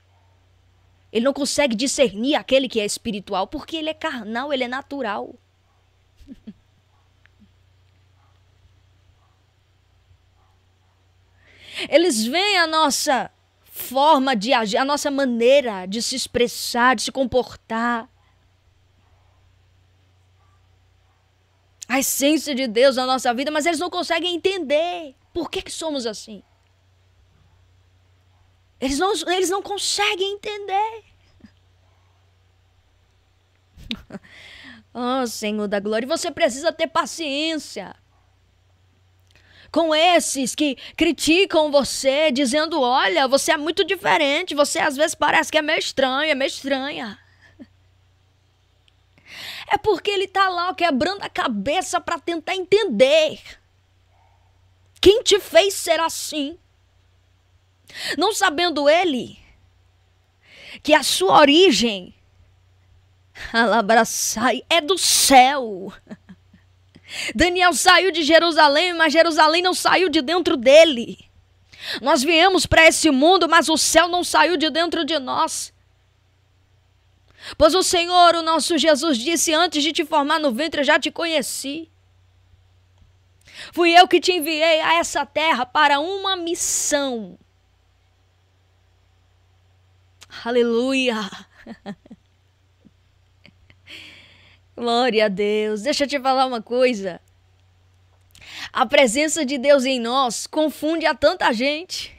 Ele não consegue discernir aquele que é espiritual, porque ele é carnal, ele é natural. Eles veem a nossa forma de agir, a nossa maneira de se expressar, de se comportar a essência de Deus na nossa vida, mas eles não conseguem entender por que, que somos assim. Eles não, eles não conseguem entender. oh, Senhor da glória, você precisa ter paciência com esses que criticam você, dizendo: olha, você é muito diferente, você às vezes parece que é meio estranho, é meio estranha. É porque ele está lá quebrando a cabeça para tentar entender. Quem te fez ser assim? Não sabendo ele que a sua origem alabraçai é do céu. Daniel saiu de Jerusalém, mas Jerusalém não saiu de dentro dele. Nós viemos para esse mundo, mas o céu não saiu de dentro de nós. Pois o Senhor, o nosso Jesus, disse: Antes de te formar no ventre, eu já te conheci. Fui eu que te enviei a essa terra para uma missão. Aleluia! Glória a Deus. Deixa eu te falar uma coisa. A presença de Deus em nós confunde a tanta gente.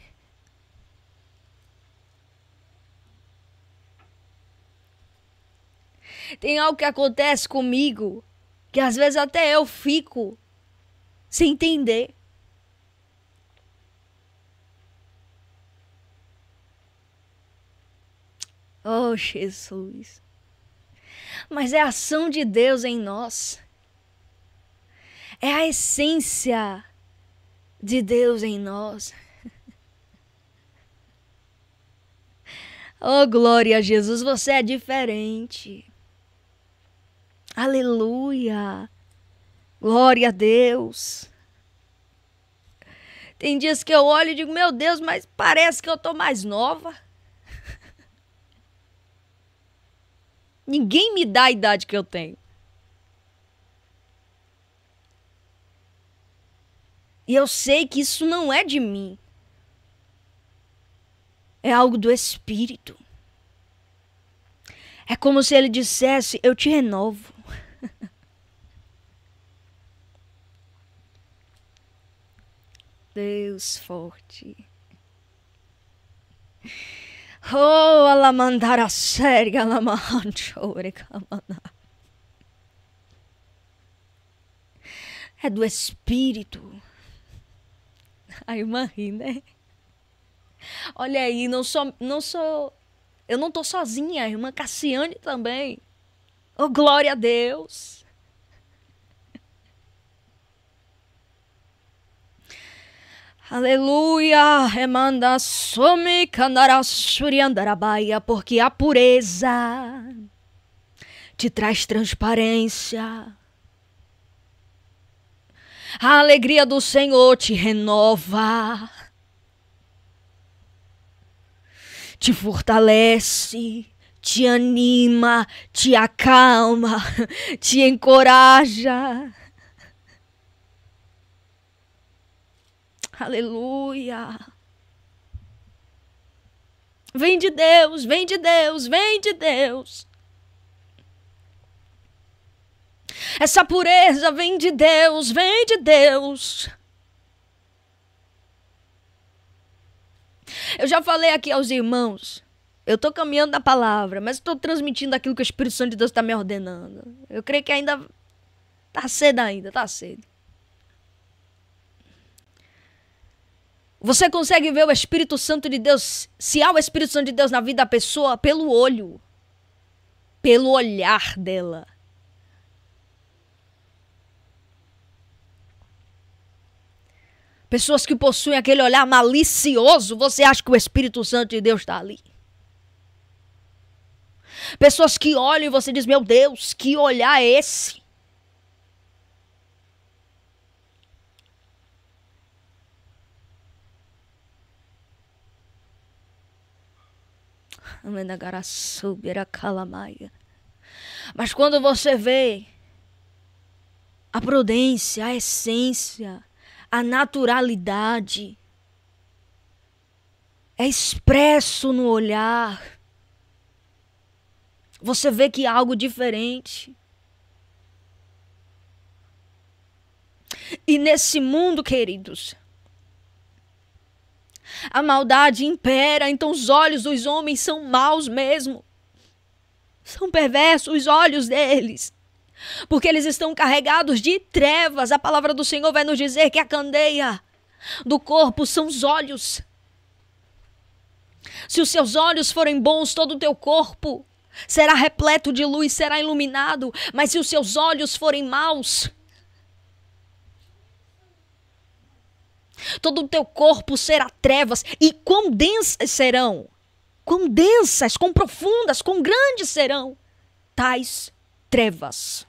Tem algo que acontece comigo que às vezes até eu fico sem entender. Oh, Jesus. Mas é a ação de Deus em nós. É a essência de Deus em nós. Oh, glória a Jesus, você é diferente. Aleluia! Glória a Deus! Tem dias que eu olho e digo, meu Deus, mas parece que eu tô mais nova. Ninguém me dá a idade que eu tenho. E eu sei que isso não é de mim. É algo do Espírito. É como se ele dissesse: Eu te renovo. Deus forte. Oh, ela mandara séria, ela É do Espírito. A irmã ri, né? Olha aí, não sou, não sou, eu não tô sozinha, a irmã Cassiane também. Oh, glória a Deus. Aleluia, remanda sumi kandara suriandarabaia, porque a pureza te traz transparência. A alegria do Senhor te renova, te fortalece, te anima, te acalma, te encoraja. Aleluia. Vem de Deus, vem de Deus, vem de Deus. Essa pureza vem de Deus, vem de Deus. Eu já falei aqui aos irmãos. Eu estou caminhando na palavra, mas estou transmitindo aquilo que o Espírito Santo de Deus está me ordenando. Eu creio que ainda tá cedo ainda, tá cedo. Você consegue ver o Espírito Santo de Deus, se há o Espírito Santo de Deus na vida da pessoa, pelo olho, pelo olhar dela. Pessoas que possuem aquele olhar malicioso, você acha que o Espírito Santo de Deus está ali? Pessoas que olham e você diz: Meu Deus, que olhar é esse? Mas quando você vê a prudência, a essência, a naturalidade, é expresso no olhar. Você vê que há é algo diferente. E nesse mundo, queridos, a maldade impera, então os olhos dos homens são maus mesmo. São perversos os olhos deles porque eles estão carregados de trevas. A palavra do Senhor vai nos dizer que a candeia do corpo são os olhos. Se os seus olhos forem bons, todo o teu corpo será repleto de luz, será iluminado. Mas se os seus olhos forem maus, todo o teu corpo será trevas, e quão densas serão, quão densas, quão profundas, quão grandes serão tais trevas.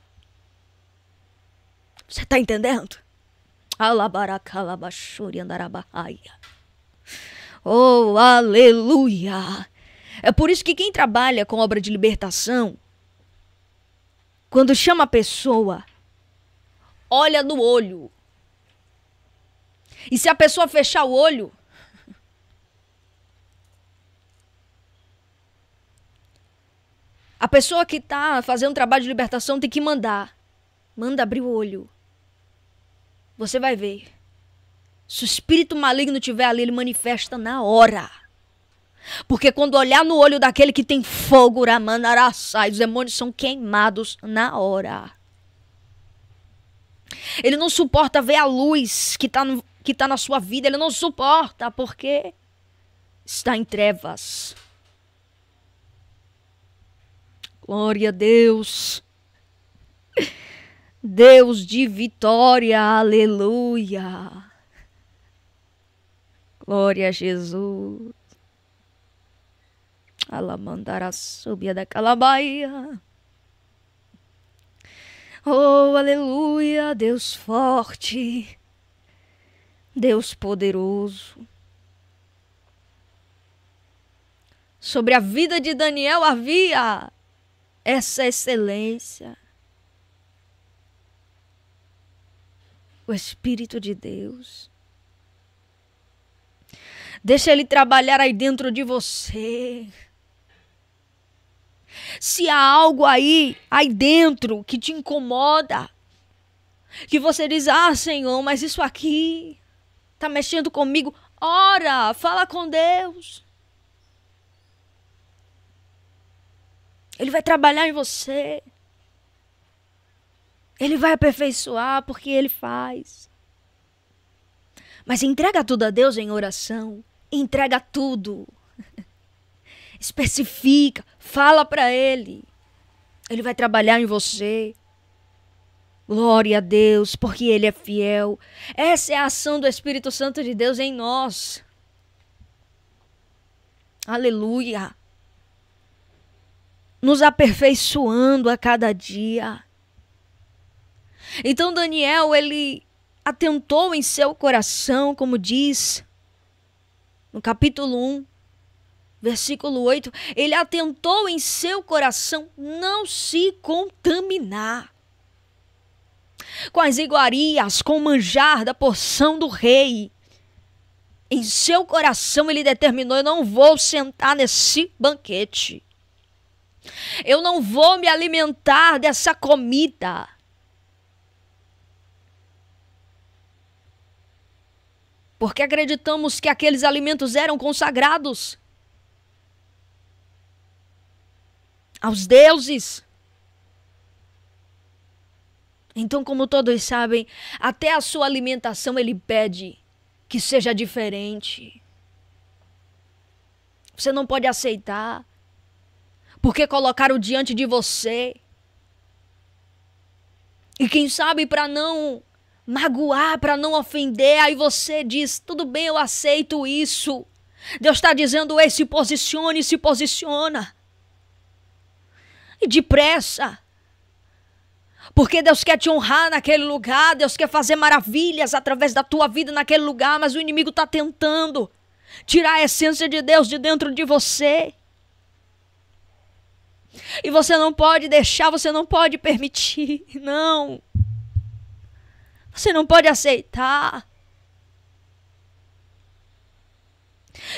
Você está entendendo? Oh, aleluia! É por isso que quem trabalha com obra de libertação, quando chama a pessoa, olha no olho e se a pessoa fechar o olho. A pessoa que está fazendo um trabalho de libertação tem que mandar. Manda abrir o olho. Você vai ver. Se o espírito maligno estiver ali, ele manifesta na hora. Porque quando olhar no olho daquele que tem fogo, Ramanarassai, os demônios são queimados na hora. Ele não suporta ver a luz que está no, que está na sua vida, ele não suporta porque está em trevas. Glória a Deus. Deus de vitória, aleluia. Glória a Jesus. mandará subir da Calabaia. Oh, aleluia, Deus forte. Deus poderoso. Sobre a vida de Daniel havia essa excelência. O Espírito de Deus. Deixa ele trabalhar aí dentro de você. Se há algo aí, aí dentro, que te incomoda, que você diz: Ah, Senhor, mas isso aqui tá mexendo comigo, ora, fala com Deus. Ele vai trabalhar em você. Ele vai aperfeiçoar porque ele faz. Mas entrega tudo a Deus em oração. Entrega tudo. Especifica, fala para ele. Ele vai trabalhar em você. Glória a Deus, porque Ele é fiel. Essa é a ação do Espírito Santo de Deus em nós. Aleluia. Nos aperfeiçoando a cada dia. Então Daniel, ele atentou em seu coração, como diz no capítulo 1, versículo 8, ele atentou em seu coração não se contaminar com as iguarias, com o manjar da porção do rei. Em seu coração ele determinou: eu não vou sentar nesse banquete. Eu não vou me alimentar dessa comida. Porque acreditamos que aqueles alimentos eram consagrados aos deuses. Então, como todos sabem, até a sua alimentação ele pede que seja diferente. Você não pode aceitar. Porque colocaram diante de você. E quem sabe para não magoar, para não ofender, aí você diz: tudo bem, eu aceito isso. Deus está dizendo: ei, se posicione, se posiciona. E depressa. Porque Deus quer te honrar naquele lugar, Deus quer fazer maravilhas através da tua vida naquele lugar, mas o inimigo está tentando tirar a essência de Deus de dentro de você. E você não pode deixar, você não pode permitir, não. Você não pode aceitar.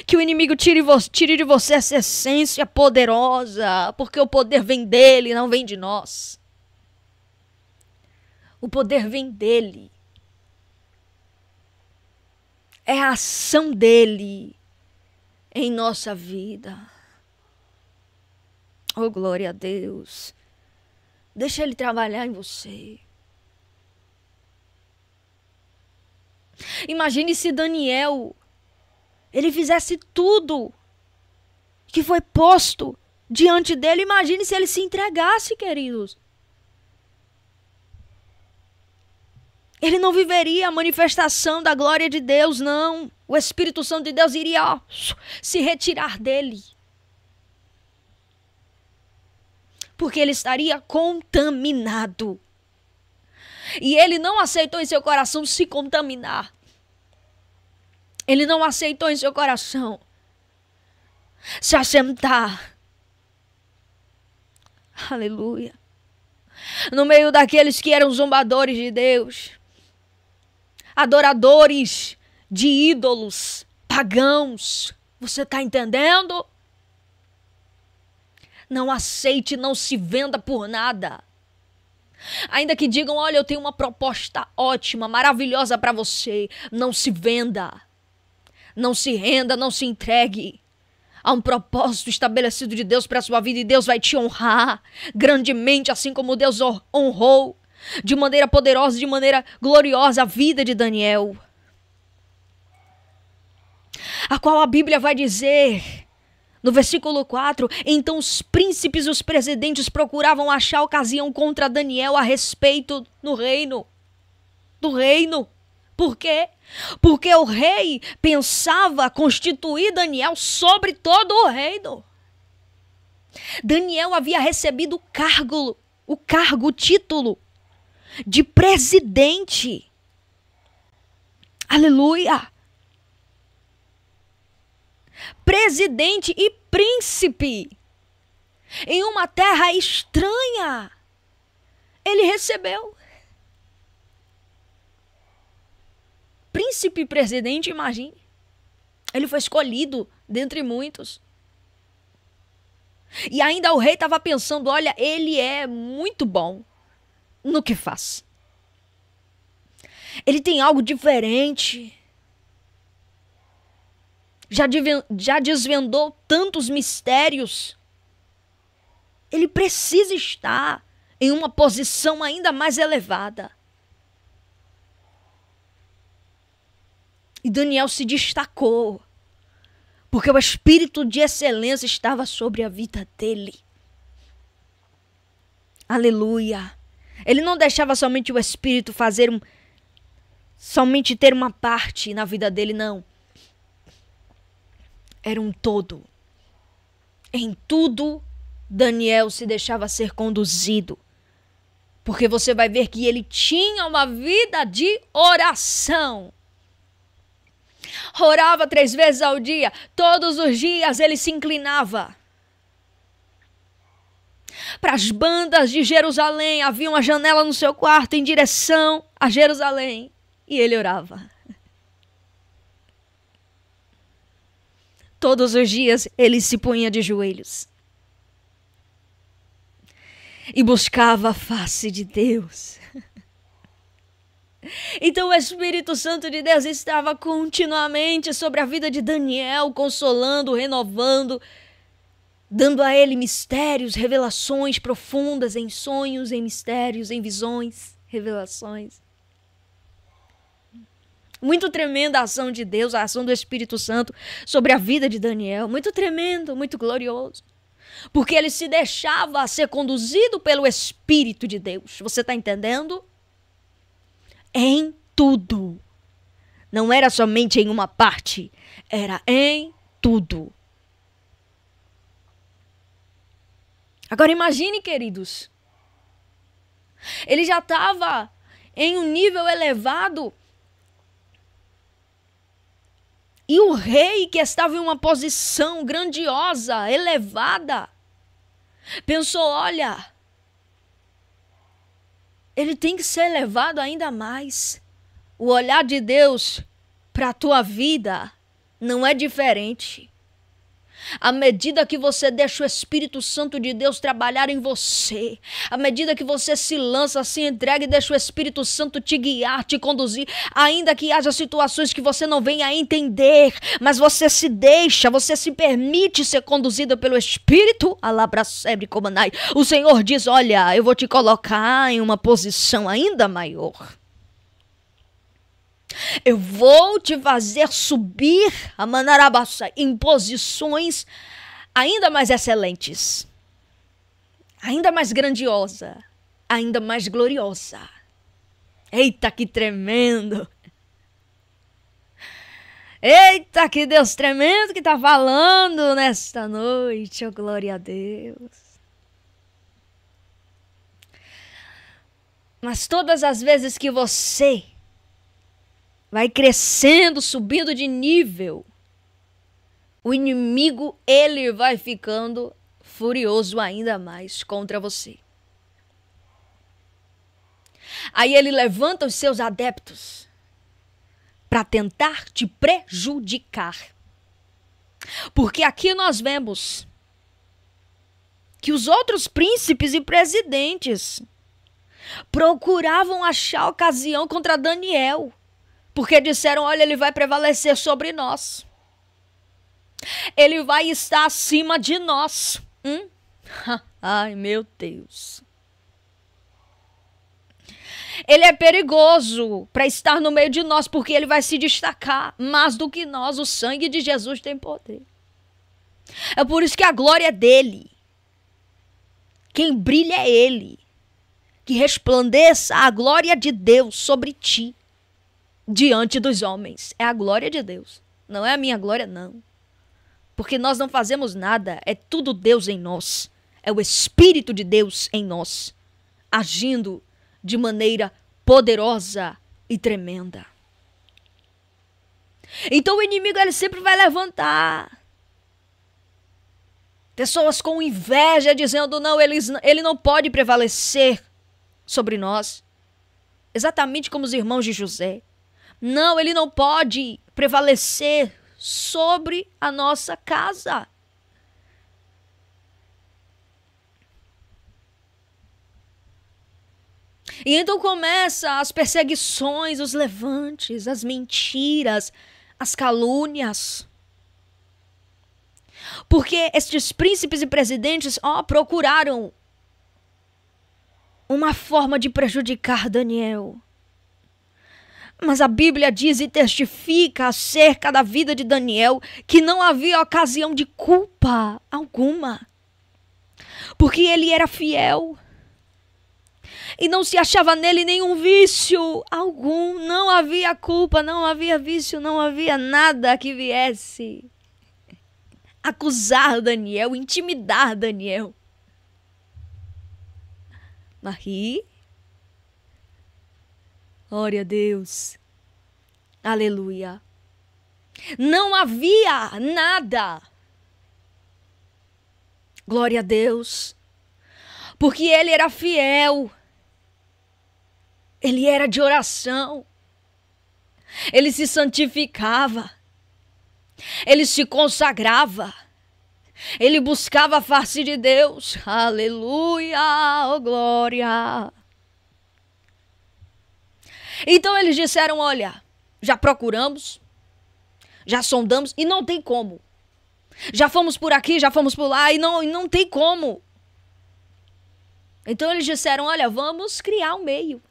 Que o inimigo tire, tire de você essa essência poderosa, porque o poder vem dele, não vem de nós. O poder vem dele. É a ação dele em nossa vida. Oh, glória a Deus. Deixa ele trabalhar em você. Imagine se Daniel ele fizesse tudo que foi posto diante dele. Imagine se ele se entregasse, queridos. ele não viveria a manifestação da glória de Deus, não. O Espírito Santo de Deus iria ó, se retirar dele. Porque ele estaria contaminado. E ele não aceitou em seu coração se contaminar. Ele não aceitou em seu coração se assentar. Aleluia. No meio daqueles que eram zombadores de Deus adoradores de ídolos pagãos. Você está entendendo? Não aceite, não se venda por nada. Ainda que digam, olha, eu tenho uma proposta ótima, maravilhosa para você, não se venda. Não se renda, não se entregue. Há um propósito estabelecido de Deus para a sua vida e Deus vai te honrar grandemente, assim como Deus honrou de maneira poderosa, de maneira gloriosa a vida de Daniel. A qual a Bíblia vai dizer no versículo 4: Então os príncipes e os presidentes procuravam achar ocasião contra Daniel a respeito no reino. Do reino. Por quê? Porque o rei pensava constituir Daniel sobre todo o reino. Daniel havia recebido o cargo, o cargo, o título de presidente. Aleluia! Presidente e príncipe em uma terra estranha, ele recebeu. Príncipe e presidente, imagine. Ele foi escolhido dentre muitos. E ainda o rei estava pensando: olha, ele é muito bom no que faz. Ele tem algo diferente. Já, já desvendou tantos mistérios. Ele precisa estar em uma posição ainda mais elevada. E Daniel se destacou, porque o espírito de excelência estava sobre a vida dele. Aleluia. Ele não deixava somente o Espírito fazer um. somente ter uma parte na vida dele, não. Era um todo. Em tudo, Daniel se deixava ser conduzido. Porque você vai ver que ele tinha uma vida de oração. Orava três vezes ao dia, todos os dias ele se inclinava para as bandas de Jerusalém. Havia uma janela no seu quarto em direção a Jerusalém. E ele orava. Todos os dias ele se punha de joelhos e buscava a face de Deus. Então o Espírito Santo de Deus estava continuamente sobre a vida de Daniel, consolando, renovando, dando a ele mistérios, revelações profundas em sonhos, em mistérios, em visões, revelações. Muito tremenda a ação de Deus, a ação do Espírito Santo sobre a vida de Daniel. Muito tremendo, muito glorioso. Porque ele se deixava ser conduzido pelo Espírito de Deus. Você está entendendo? Em tudo. Não era somente em uma parte, era em tudo. Agora imagine, queridos. Ele já estava em um nível elevado. E o rei, que estava em uma posição grandiosa, elevada, pensou: olha, ele tem que ser elevado ainda mais. O olhar de Deus para a tua vida não é diferente à medida que você deixa o Espírito Santo de Deus trabalhar em você, à medida que você se lança, se entrega e deixa o Espírito Santo te guiar, te conduzir, ainda que haja situações que você não venha a entender, mas você se deixa, você se permite ser conduzido pelo Espírito, O Senhor diz: Olha, eu vou te colocar em uma posição ainda maior. Eu vou te fazer subir a Manarabaça em posições ainda mais excelentes, ainda mais grandiosa, ainda mais gloriosa. Eita, que tremendo! Eita, que Deus tremendo que está falando nesta noite, oh glória a Deus. Mas todas as vezes que você vai crescendo, subindo de nível, o inimigo ele vai ficando furioso ainda mais contra você. Aí ele levanta os seus adeptos para tentar te prejudicar. Porque aqui nós vemos que os outros príncipes e presidentes procuravam achar ocasião contra Daniel porque disseram: olha, ele vai prevalecer sobre nós. Ele vai estar acima de nós. Hum? Ai, meu Deus. Ele é perigoso para estar no meio de nós, porque ele vai se destacar mais do que nós. O sangue de Jesus tem poder. É por isso que a glória é dele. Quem brilha é ele. Que resplandeça a glória de Deus sobre ti diante dos homens. É a glória de Deus. Não é a minha glória, não. Porque nós não fazemos nada, é tudo Deus em nós. É o Espírito de Deus em nós, agindo de maneira poderosa e tremenda. Então o inimigo ele sempre vai levantar pessoas com inveja dizendo não, eles, ele não pode prevalecer sobre nós. Exatamente como os irmãos de José. Não, ele não pode prevalecer sobre a nossa casa. E então começa as perseguições, os levantes, as mentiras, as calúnias. Porque estes príncipes e presidentes, ó, procuraram uma forma de prejudicar Daniel. Mas a Bíblia diz e testifica acerca da vida de Daniel que não havia ocasião de culpa alguma, porque ele era fiel e não se achava nele nenhum vício algum, não havia culpa, não havia vício, não havia nada que viesse acusar Daniel, intimidar Daniel. Marie Glória a Deus. Aleluia. Não havia nada. Glória a Deus. Porque ele era fiel. Ele era de oração. Ele se santificava. Ele se consagrava. Ele buscava a face de Deus. Aleluia, oh glória. Então eles disseram: olha, já procuramos, já sondamos e não tem como. Já fomos por aqui, já fomos por lá e não, e não tem como. Então eles disseram: olha, vamos criar um meio.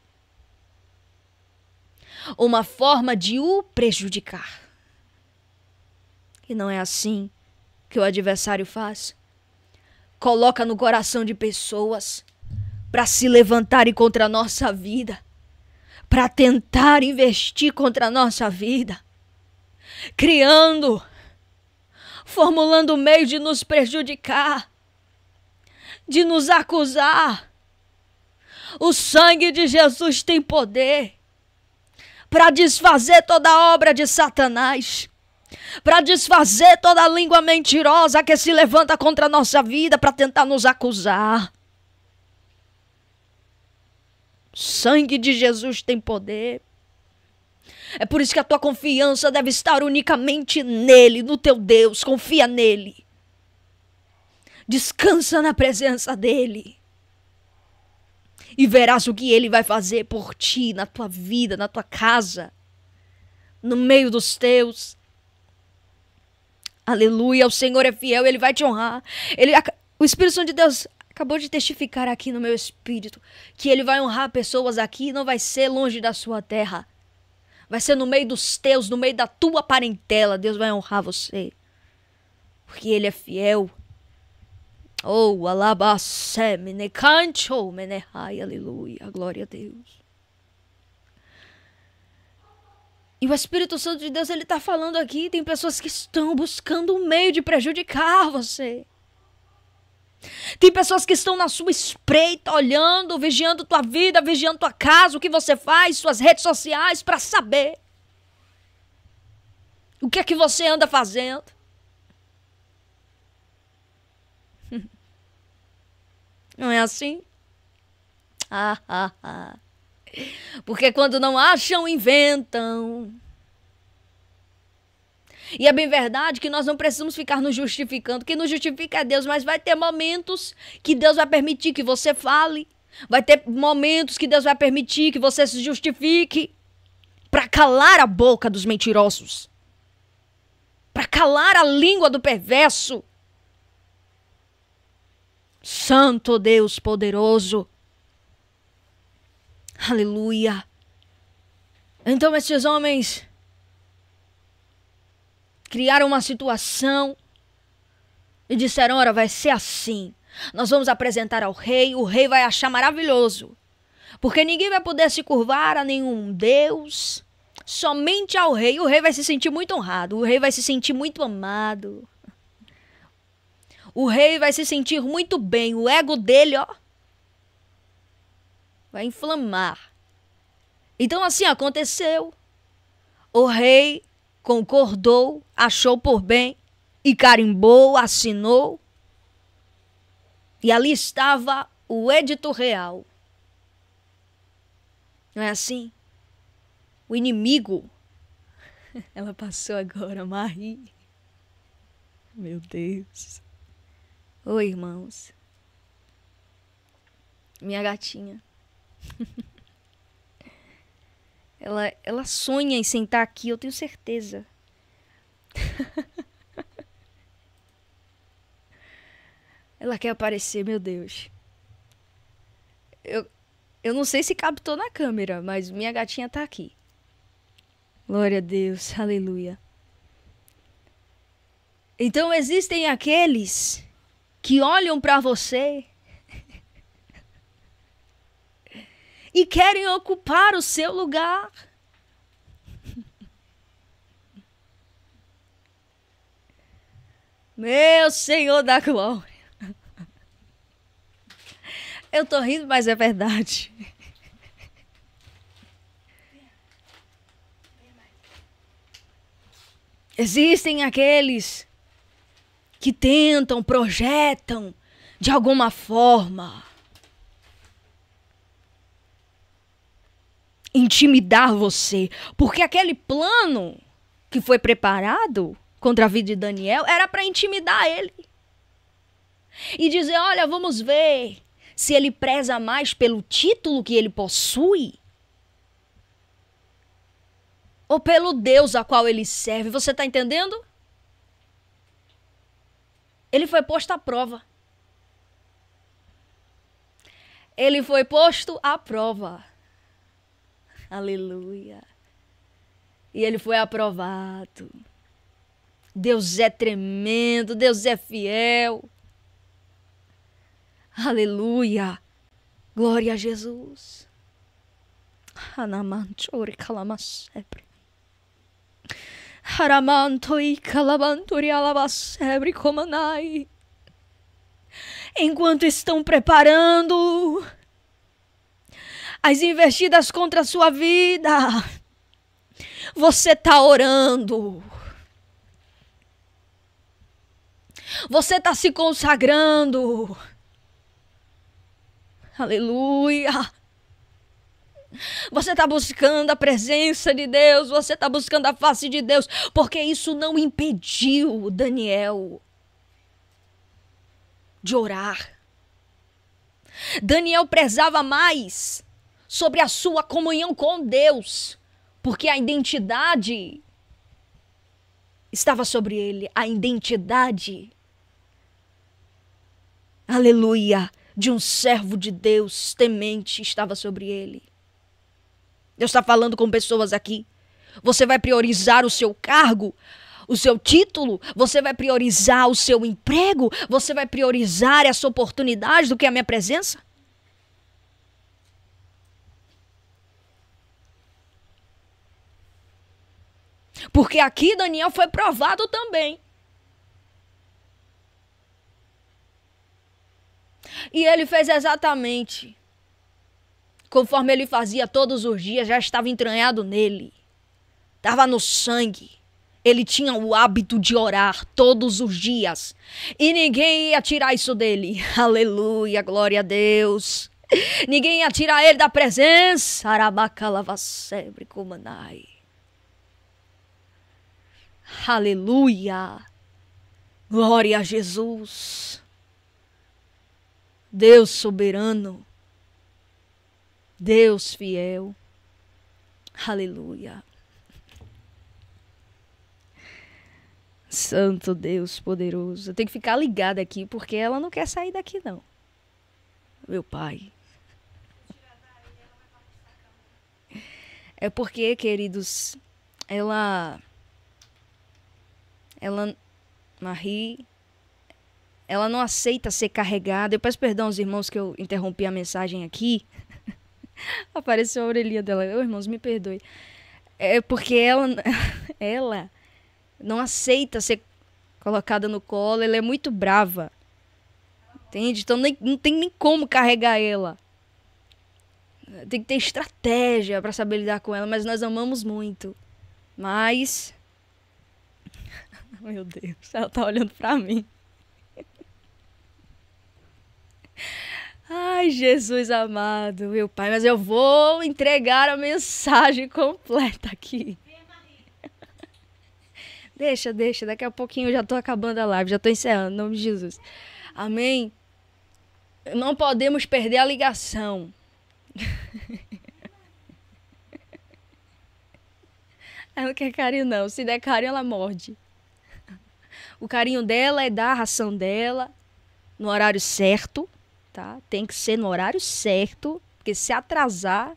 Uma forma de o prejudicar. E não é assim que o adversário faz. Coloca no coração de pessoas para se levantarem contra a nossa vida para tentar investir contra a nossa vida, criando, formulando meio de nos prejudicar, de nos acusar. O sangue de Jesus tem poder para desfazer toda obra de Satanás para desfazer toda língua mentirosa que se levanta contra a nossa vida para tentar nos acusar. Sangue de Jesus tem poder. É por isso que a tua confiança deve estar unicamente nele, no teu Deus. Confia nele. Descansa na presença dele. E verás o que ele vai fazer por ti, na tua vida, na tua casa, no meio dos teus. Aleluia, o Senhor é fiel, ele vai te honrar. Ele, o Espírito Santo de Deus acabou de testificar aqui no meu espírito que ele vai honrar pessoas aqui e não vai ser longe da sua terra. Vai ser no meio dos teus, no meio da tua parentela. Deus vai honrar você. Porque ele é fiel. Oh, alabasemene né? cancho menehai, né? aleluia, glória a Deus. E o Espírito Santo de Deus, ele está falando aqui, tem pessoas que estão buscando um meio de prejudicar você. Tem pessoas que estão na sua espreita, olhando, vigiando tua vida, vigiando tua casa, o que você faz, suas redes sociais, para saber o que é que você anda fazendo. Não é assim? Ah, ah, ah. Porque quando não acham, inventam. E é bem verdade que nós não precisamos ficar nos justificando. Quem nos justifica é Deus, mas vai ter momentos que Deus vai permitir que você fale. Vai ter momentos que Deus vai permitir que você se justifique para calar a boca dos mentirosos, para calar a língua do perverso. Santo Deus poderoso. Aleluia. Então esses homens criaram uma situação e disseram: Ora, vai ser assim. Nós vamos apresentar ao rei, o rei vai achar maravilhoso. Porque ninguém vai poder se curvar a nenhum deus, somente ao rei. O rei vai se sentir muito honrado, o rei vai se sentir muito amado. O rei vai se sentir muito bem, o ego dele, ó, vai inflamar. Então assim aconteceu. O rei concordou, achou por bem e carimbou, assinou. E ali estava o edito real. Não é assim? O inimigo. Ela passou agora, Marie. Meu Deus. Oi, irmãos. Minha gatinha. Ela, ela sonha em sentar aqui, eu tenho certeza. ela quer aparecer, meu Deus. Eu, eu não sei se captou na câmera, mas minha gatinha tá aqui. Glória a Deus, aleluia. Então existem aqueles que olham para você e querem ocupar o seu lugar. Meu Senhor da Glória. Eu tô rindo, mas é verdade. Existem aqueles que tentam, projetam de alguma forma intimidar você. Porque aquele plano que foi preparado contra a vida de Daniel era para intimidar ele. E dizer: olha, vamos ver se ele preza mais pelo título que ele possui ou pelo Deus a qual ele serve. Você está entendendo? Ele foi posto à prova. Ele foi posto à prova. Aleluia. E ele foi aprovado. Deus é tremendo, Deus é fiel. Aleluia. Glória a Jesus. Anamanchori calamasebre. Haramantoi calamantori alabasebre comanai. Enquanto estão preparando as investidas contra a sua vida. Você está orando. Você está se consagrando. Aleluia. Você está buscando a presença de Deus, você está buscando a face de Deus, porque isso não impediu Daniel de orar. Daniel prezava mais sobre a sua comunhão com Deus, porque a identidade estava sobre ele, a identidade. Aleluia! De um servo de Deus temente estava sobre ele. Deus está falando com pessoas aqui. Você vai priorizar o seu cargo, o seu título, você vai priorizar o seu emprego, você vai priorizar essa oportunidade do que a minha presença? Porque aqui Daniel foi provado também. E ele fez exatamente conforme ele fazia todos os dias, já estava entranhado nele. Estava no sangue. Ele tinha o hábito de orar todos os dias. E ninguém ia tirar isso dele. Aleluia, glória a Deus. Ninguém ia tirar ele da presença. Arabacalavacebre, comanai. Aleluia! Glória a Jesus! Deus soberano, Deus fiel, aleluia! Santo Deus poderoso, eu tenho que ficar ligada aqui porque ela não quer sair daqui, não. Meu pai. É porque, queridos, ela ela Marie ela não aceita ser carregada. Eu peço perdão aos irmãos que eu interrompi a mensagem aqui. Apareceu a orelhinha dela. Ô, oh, irmãos, me perdoe. É porque ela ela não aceita ser colocada no colo, ela é muito brava. Entende? Então nem, não tem nem como carregar ela. Tem que ter estratégia para saber lidar com ela, mas nós amamos muito. Mas meu Deus, ela tá olhando pra mim. Ai, Jesus amado, meu Pai, mas eu vou entregar a mensagem completa aqui. Deixa, deixa, daqui a pouquinho eu já tô acabando a live, já tô encerrando, em nome de Jesus. Amém? Não podemos perder a ligação. Ela não quer carinho, não. Se der carinho, ela morde. O carinho dela é dar a ração dela no horário certo, tá? Tem que ser no horário certo, porque se atrasar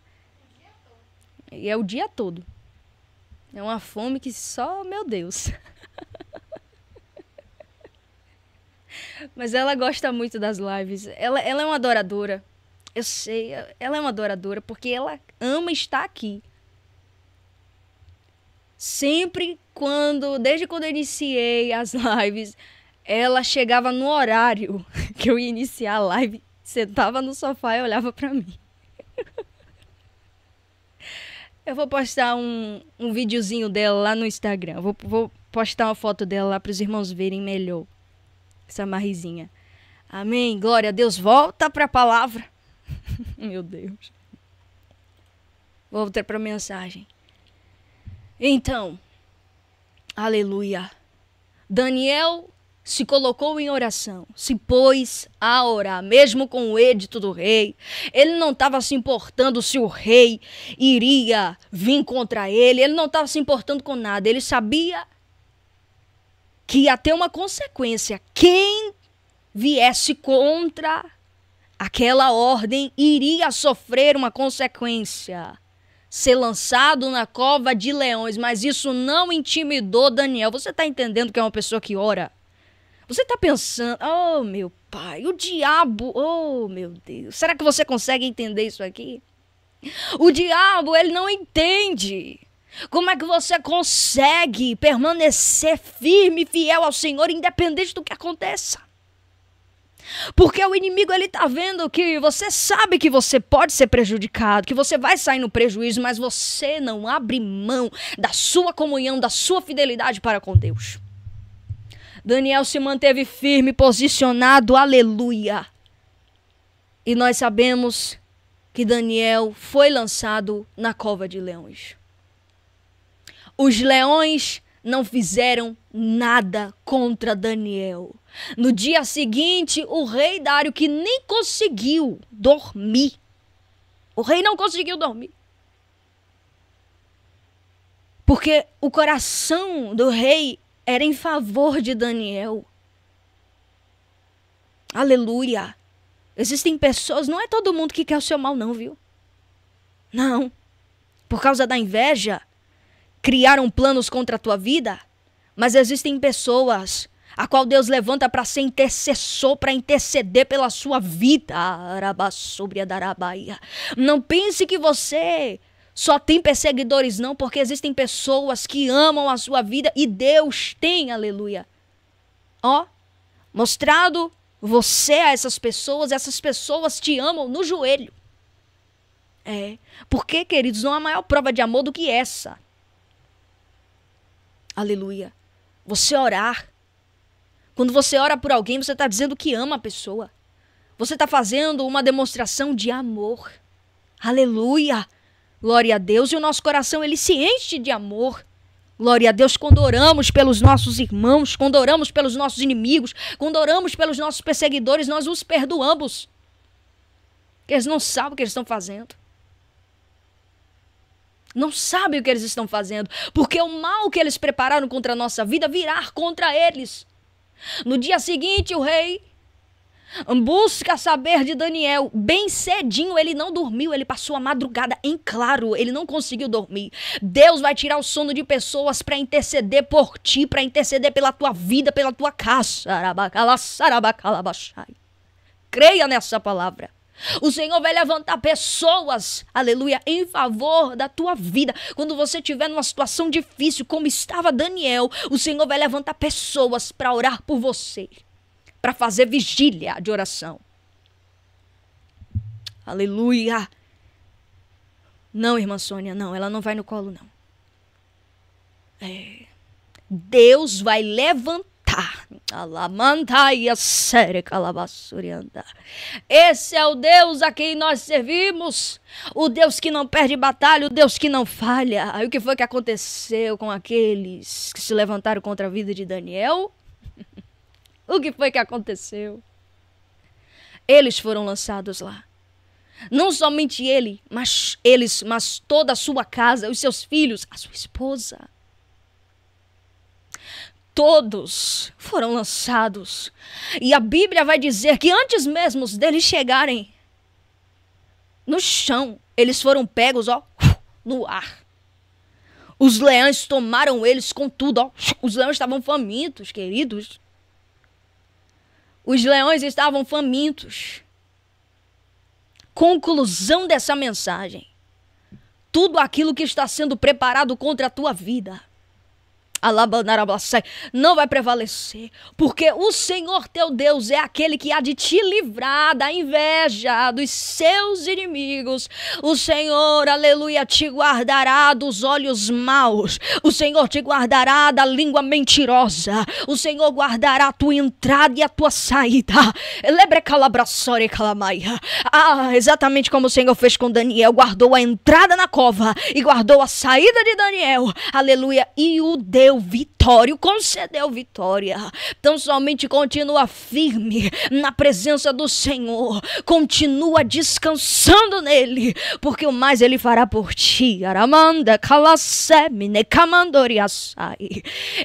é o dia todo. É, é uma fome que só, meu Deus. Mas ela gosta muito das lives. Ela, ela é uma adoradora. Eu sei, ela é uma adoradora porque ela ama estar aqui sempre quando, desde quando eu iniciei as lives, ela chegava no horário que eu ia iniciar a live, sentava no sofá e olhava para mim. Eu vou postar um, um videozinho dela lá no Instagram. Vou, vou postar uma foto dela lá para os irmãos verem melhor. Essa marrizinha. Amém. Glória a Deus. Volta para a palavra. Meu Deus. Voltar para a mensagem. Então, aleluia. Daniel se colocou em oração, se pôs a orar, mesmo com o edito do rei. Ele não estava se importando se o rei iria vir contra ele, ele não estava se importando com nada. Ele sabia que ia ter uma consequência. Quem viesse contra aquela ordem iria sofrer uma consequência ser lançado na cova de leões, mas isso não intimidou Daniel. Você está entendendo que é uma pessoa que ora? Você está pensando, oh meu pai, o diabo, oh meu Deus, será que você consegue entender isso aqui? O diabo, ele não entende. Como é que você consegue permanecer firme e fiel ao Senhor, independente do que aconteça? Porque o inimigo ele tá vendo que você sabe que você pode ser prejudicado, que você vai sair no prejuízo, mas você não abre mão da sua comunhão, da sua fidelidade para com Deus. Daniel se manteve firme, posicionado, aleluia. E nós sabemos que Daniel foi lançado na cova de leões. Os leões não fizeram nada contra Daniel. No dia seguinte, o rei Dário, que nem conseguiu dormir, o rei não conseguiu dormir. Porque o coração do rei era em favor de Daniel. Aleluia. Existem pessoas, não é todo mundo que quer o seu mal, não, viu? Não. Por causa da inveja, criaram planos contra a tua vida, mas existem pessoas a qual Deus levanta para ser intercessor, para interceder pela sua vida. Não pense que você só tem perseguidores, não, porque existem pessoas que amam a sua vida e Deus tem, aleluia. Ó, mostrado você a essas pessoas, essas pessoas te amam no joelho. É, porque, queridos, não há maior prova de amor do que essa. Aleluia. Você orar, quando você ora por alguém, você está dizendo que ama a pessoa. Você está fazendo uma demonstração de amor. Aleluia! Glória a Deus. E o nosso coração, ele se enche de amor. Glória a Deus, quando oramos pelos nossos irmãos, quando oramos pelos nossos inimigos, quando oramos pelos nossos perseguidores, nós os perdoamos. Porque eles não sabem o que eles estão fazendo. Não sabem o que eles estão fazendo. Porque o mal que eles prepararam contra a nossa vida virá contra eles. No dia seguinte, o rei busca saber de Daniel. Bem cedinho ele não dormiu, ele passou a madrugada em claro, ele não conseguiu dormir. Deus vai tirar o sono de pessoas para interceder por ti, para interceder pela tua vida, pela tua casa. Creia nessa palavra. O Senhor vai levantar pessoas, aleluia, em favor da tua vida. Quando você estiver numa situação difícil, como estava Daniel, o Senhor vai levantar pessoas para orar por você, para fazer vigília de oração. Aleluia. Não, irmã Sônia, não, ela não vai no colo, não. É. Deus vai levantar esse é o Deus a quem nós servimos. O Deus que não perde batalha, o Deus que não falha. aí o que foi que aconteceu com aqueles que se levantaram contra a vida de Daniel? o que foi que aconteceu? Eles foram lançados lá. Não somente ele, mas eles, mas toda a sua casa, os seus filhos, a sua esposa todos foram lançados. E a Bíblia vai dizer que antes mesmo deles chegarem no chão, eles foram pegos, ó, no ar. Os leões tomaram eles com tudo, ó. Os leões estavam famintos, queridos. Os leões estavam famintos. Conclusão dessa mensagem. Tudo aquilo que está sendo preparado contra a tua vida não vai prevalecer, porque o Senhor teu Deus é aquele que há de te livrar da inveja dos seus inimigos. O Senhor, aleluia, te guardará dos olhos maus. O Senhor te guardará da língua mentirosa. O Senhor guardará a tua entrada e a tua saída. Lebre calabraçore calamaia. Ah, exatamente como o Senhor fez com Daniel, guardou a entrada na cova e guardou a saída de Daniel. Aleluia, e o Deus deu vitória, concedeu vitória. Então somente continua firme na presença do Senhor, continua descansando nele, porque o mais ele fará por ti. Aramanda, calasemine, camandoriasai.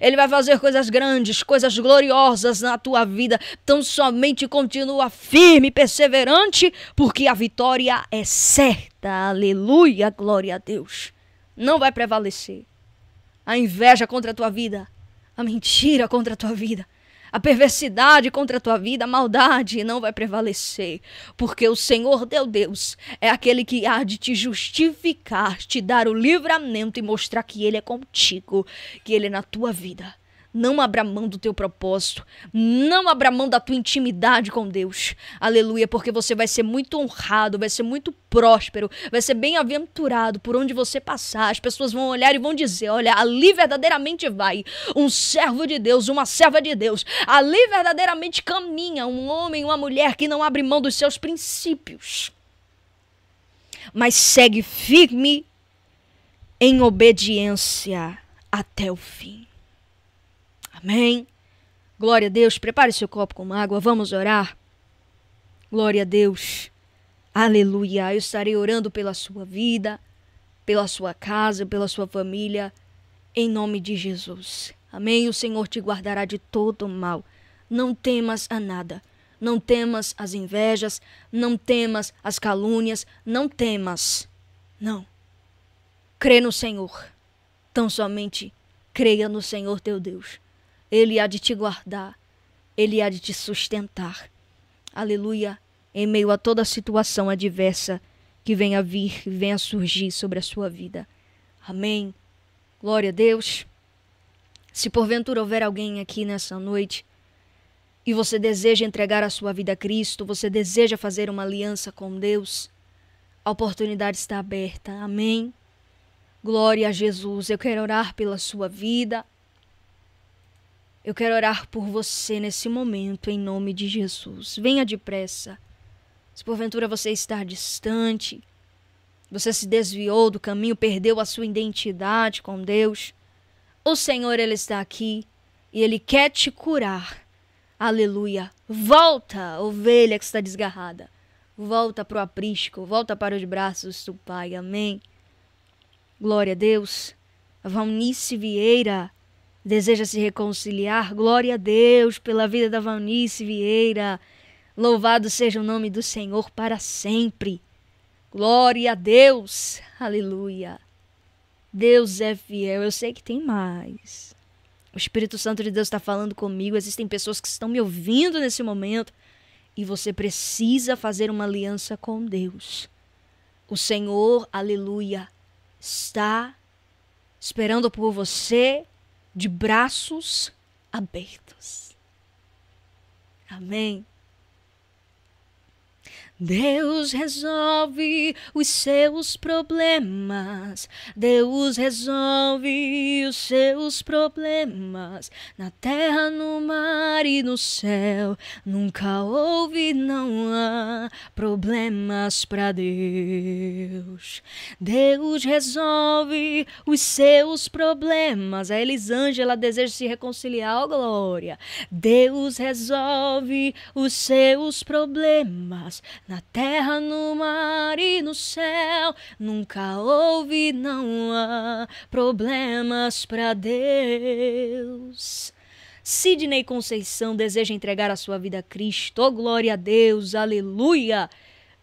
Ele vai fazer coisas grandes, coisas gloriosas na tua vida. Então somente continua firme, perseverante, porque a vitória é certa. Aleluia, glória a Deus. Não vai prevalecer a inveja contra a tua vida, a mentira contra a tua vida, a perversidade contra a tua vida, a maldade não vai prevalecer, porque o Senhor teu Deus é aquele que há de te justificar, te dar o livramento e mostrar que Ele é contigo, que Ele é na tua vida. Não abra mão do teu propósito. Não abra mão da tua intimidade com Deus. Aleluia, porque você vai ser muito honrado, vai ser muito próspero, vai ser bem-aventurado por onde você passar. As pessoas vão olhar e vão dizer: Olha, ali verdadeiramente vai um servo de Deus, uma serva de Deus. Ali verdadeiramente caminha um homem, uma mulher que não abre mão dos seus princípios, mas segue firme em obediência até o fim. Amém. Glória a Deus. Prepare seu copo com água. Vamos orar. Glória a Deus. Aleluia. Eu estarei orando pela sua vida, pela sua casa, pela sua família, em nome de Jesus. Amém. O Senhor te guardará de todo mal. Não temas a nada. Não temas as invejas, não temas as calúnias, não temas. Não. Crê no Senhor. Tão somente creia no Senhor teu Deus ele há de te guardar, Ele há de te sustentar. Aleluia! Em meio a toda situação adversa que venha vir, que venha surgir sobre a sua vida. Amém. Glória a Deus. Se porventura houver alguém aqui nessa noite e você deseja entregar a sua vida a Cristo, você deseja fazer uma aliança com Deus, a oportunidade está aberta. Amém. Glória a Jesus. Eu quero orar pela sua vida. Eu quero orar por você nesse momento, em nome de Jesus. Venha depressa. Se porventura você está distante, você se desviou do caminho, perdeu a sua identidade com Deus, o Senhor, Ele está aqui e Ele quer te curar. Aleluia. Volta, ovelha que está desgarrada. Volta para o aprisco, volta para os braços do Pai. Amém. Glória a Deus. Valnice Vieira deseja se reconciliar, glória a Deus pela vida da Valnice Vieira. Louvado seja o nome do Senhor para sempre. Glória a Deus. Aleluia. Deus é fiel. Eu sei que tem mais. O Espírito Santo de Deus está falando comigo. Existem pessoas que estão me ouvindo nesse momento. E você precisa fazer uma aliança com Deus. O Senhor, aleluia, está esperando por você de braços abertos. Amém. Deus resolve os seus problemas. Deus resolve os seus problemas. Na terra, no mar e no céu. Nunca houve, não há problemas para Deus. Deus resolve os seus problemas. A Elisângela deseja se reconciliar, oh glória. Deus resolve os seus problemas. Na na terra, no mar e no céu, nunca houve, não há problemas para Deus. Sidney Conceição deseja entregar a sua vida a Cristo. Oh, glória a Deus, aleluia!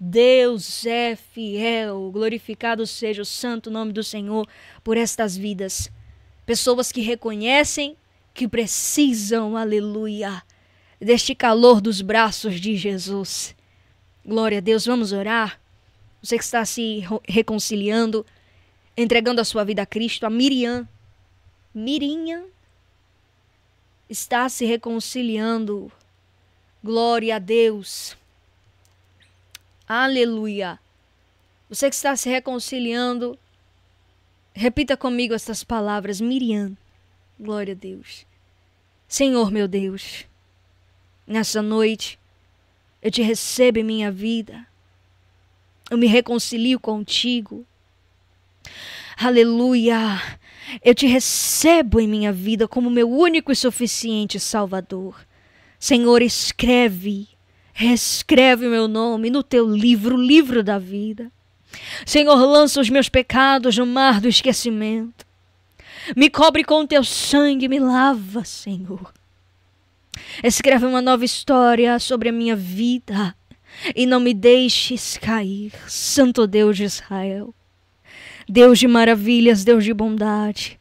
Deus é fiel, glorificado seja o santo nome do Senhor por estas vidas. Pessoas que reconhecem que precisam, aleluia, deste calor dos braços de Jesus. Glória a Deus, vamos orar. Você que está se reconciliando, entregando a sua vida a Cristo, a Miriam, Mirinha, está se reconciliando. Glória a Deus. Aleluia. Você que está se reconciliando, repita comigo estas palavras, Miriam. Glória a Deus. Senhor meu Deus, nessa noite, eu te recebo em minha vida. Eu me reconcilio contigo. Aleluia! Eu te recebo em minha vida como meu único e suficiente Salvador. Senhor, escreve, reescreve o meu nome no teu livro, o livro da vida. Senhor, lança os meus pecados no mar do esquecimento. Me cobre com o teu sangue, me lava, Senhor. Escreve uma nova história sobre a minha vida e não me deixes cair, Santo Deus de Israel. Deus de maravilhas, Deus de bondade.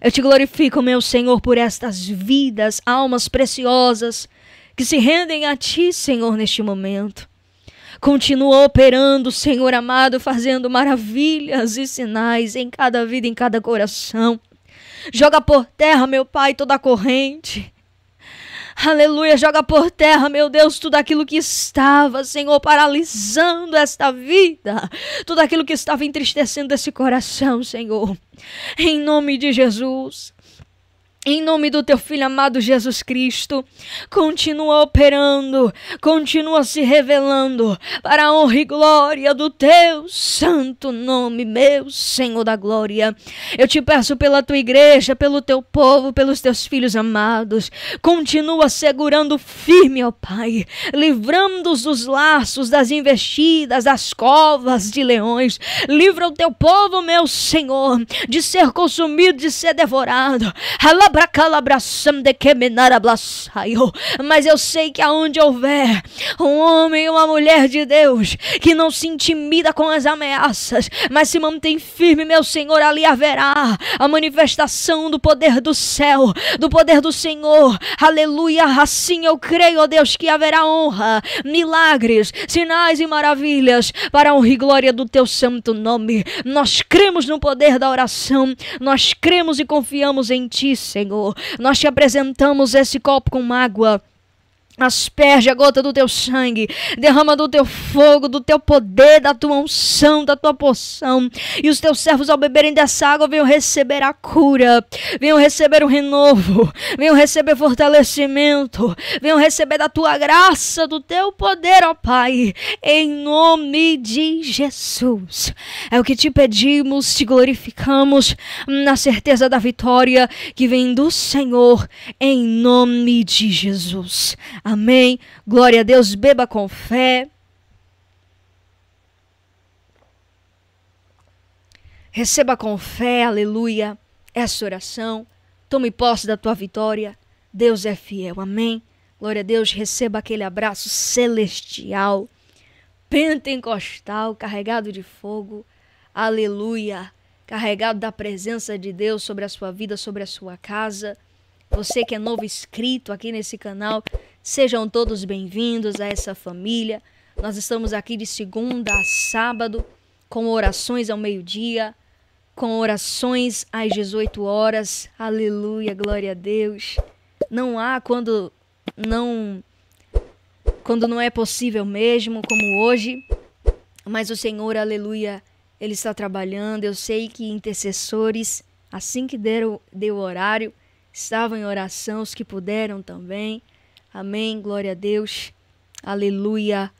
Eu te glorifico, meu Senhor, por estas vidas, almas preciosas que se rendem a ti, Senhor, neste momento. Continua operando, Senhor amado, fazendo maravilhas e sinais em cada vida, em cada coração. Joga por terra, meu Pai, toda a corrente. Aleluia, joga por terra, meu Deus, tudo aquilo que estava, Senhor, paralisando esta vida, tudo aquilo que estava entristecendo esse coração, Senhor. Em nome de Jesus. Em nome do teu filho amado Jesus Cristo, continua operando, continua se revelando para a honra e glória do teu santo nome, meu Senhor da glória. Eu te peço pela tua igreja, pelo teu povo, pelos teus filhos amados, continua segurando firme, ó Pai, livrando-os dos laços, das investidas, das covas de leões. Livra o teu povo, meu Senhor, de ser consumido, de ser devorado. Mas eu sei que aonde houver um homem e uma mulher de Deus que não se intimida com as ameaças, mas se mantém firme, meu Senhor, ali haverá a manifestação do poder do céu, do poder do Senhor. Aleluia. Assim eu creio, ó Deus, que haverá honra, milagres, sinais e maravilhas para a honra e glória do teu santo nome. Nós cremos no poder da oração, nós cremos e confiamos em ti, Senhor. Senhor. Nós te apresentamos esse copo com água asperge a gota do teu sangue, derrama do teu fogo, do teu poder, da tua unção, da tua poção E os teus servos, ao beberem dessa água, venham receber a cura, venham receber o renovo, venham receber fortalecimento, venham receber da tua graça, do teu poder, ó Pai, em nome de Jesus. É o que te pedimos, te glorificamos na certeza da vitória que vem do Senhor, em nome de Jesus. Amém. Amém. Glória a Deus, beba com fé. Receba com fé, aleluia, essa é oração. Tome posse da tua vitória. Deus é fiel. Amém. Glória a Deus, receba aquele abraço celestial, pentecostal, carregado de fogo. Aleluia. Carregado da presença de Deus sobre a sua vida, sobre a sua casa. Você que é novo inscrito aqui nesse canal, sejam todos bem-vindos a essa família. Nós estamos aqui de segunda a sábado, com orações ao meio-dia, com orações às 18 horas. Aleluia, glória a Deus. Não há quando não quando não é possível mesmo, como hoje, mas o Senhor, aleluia, ele está trabalhando. Eu sei que intercessores, assim que deram deu o horário, Estavam em oração os que puderam também. Amém. Glória a Deus. Aleluia.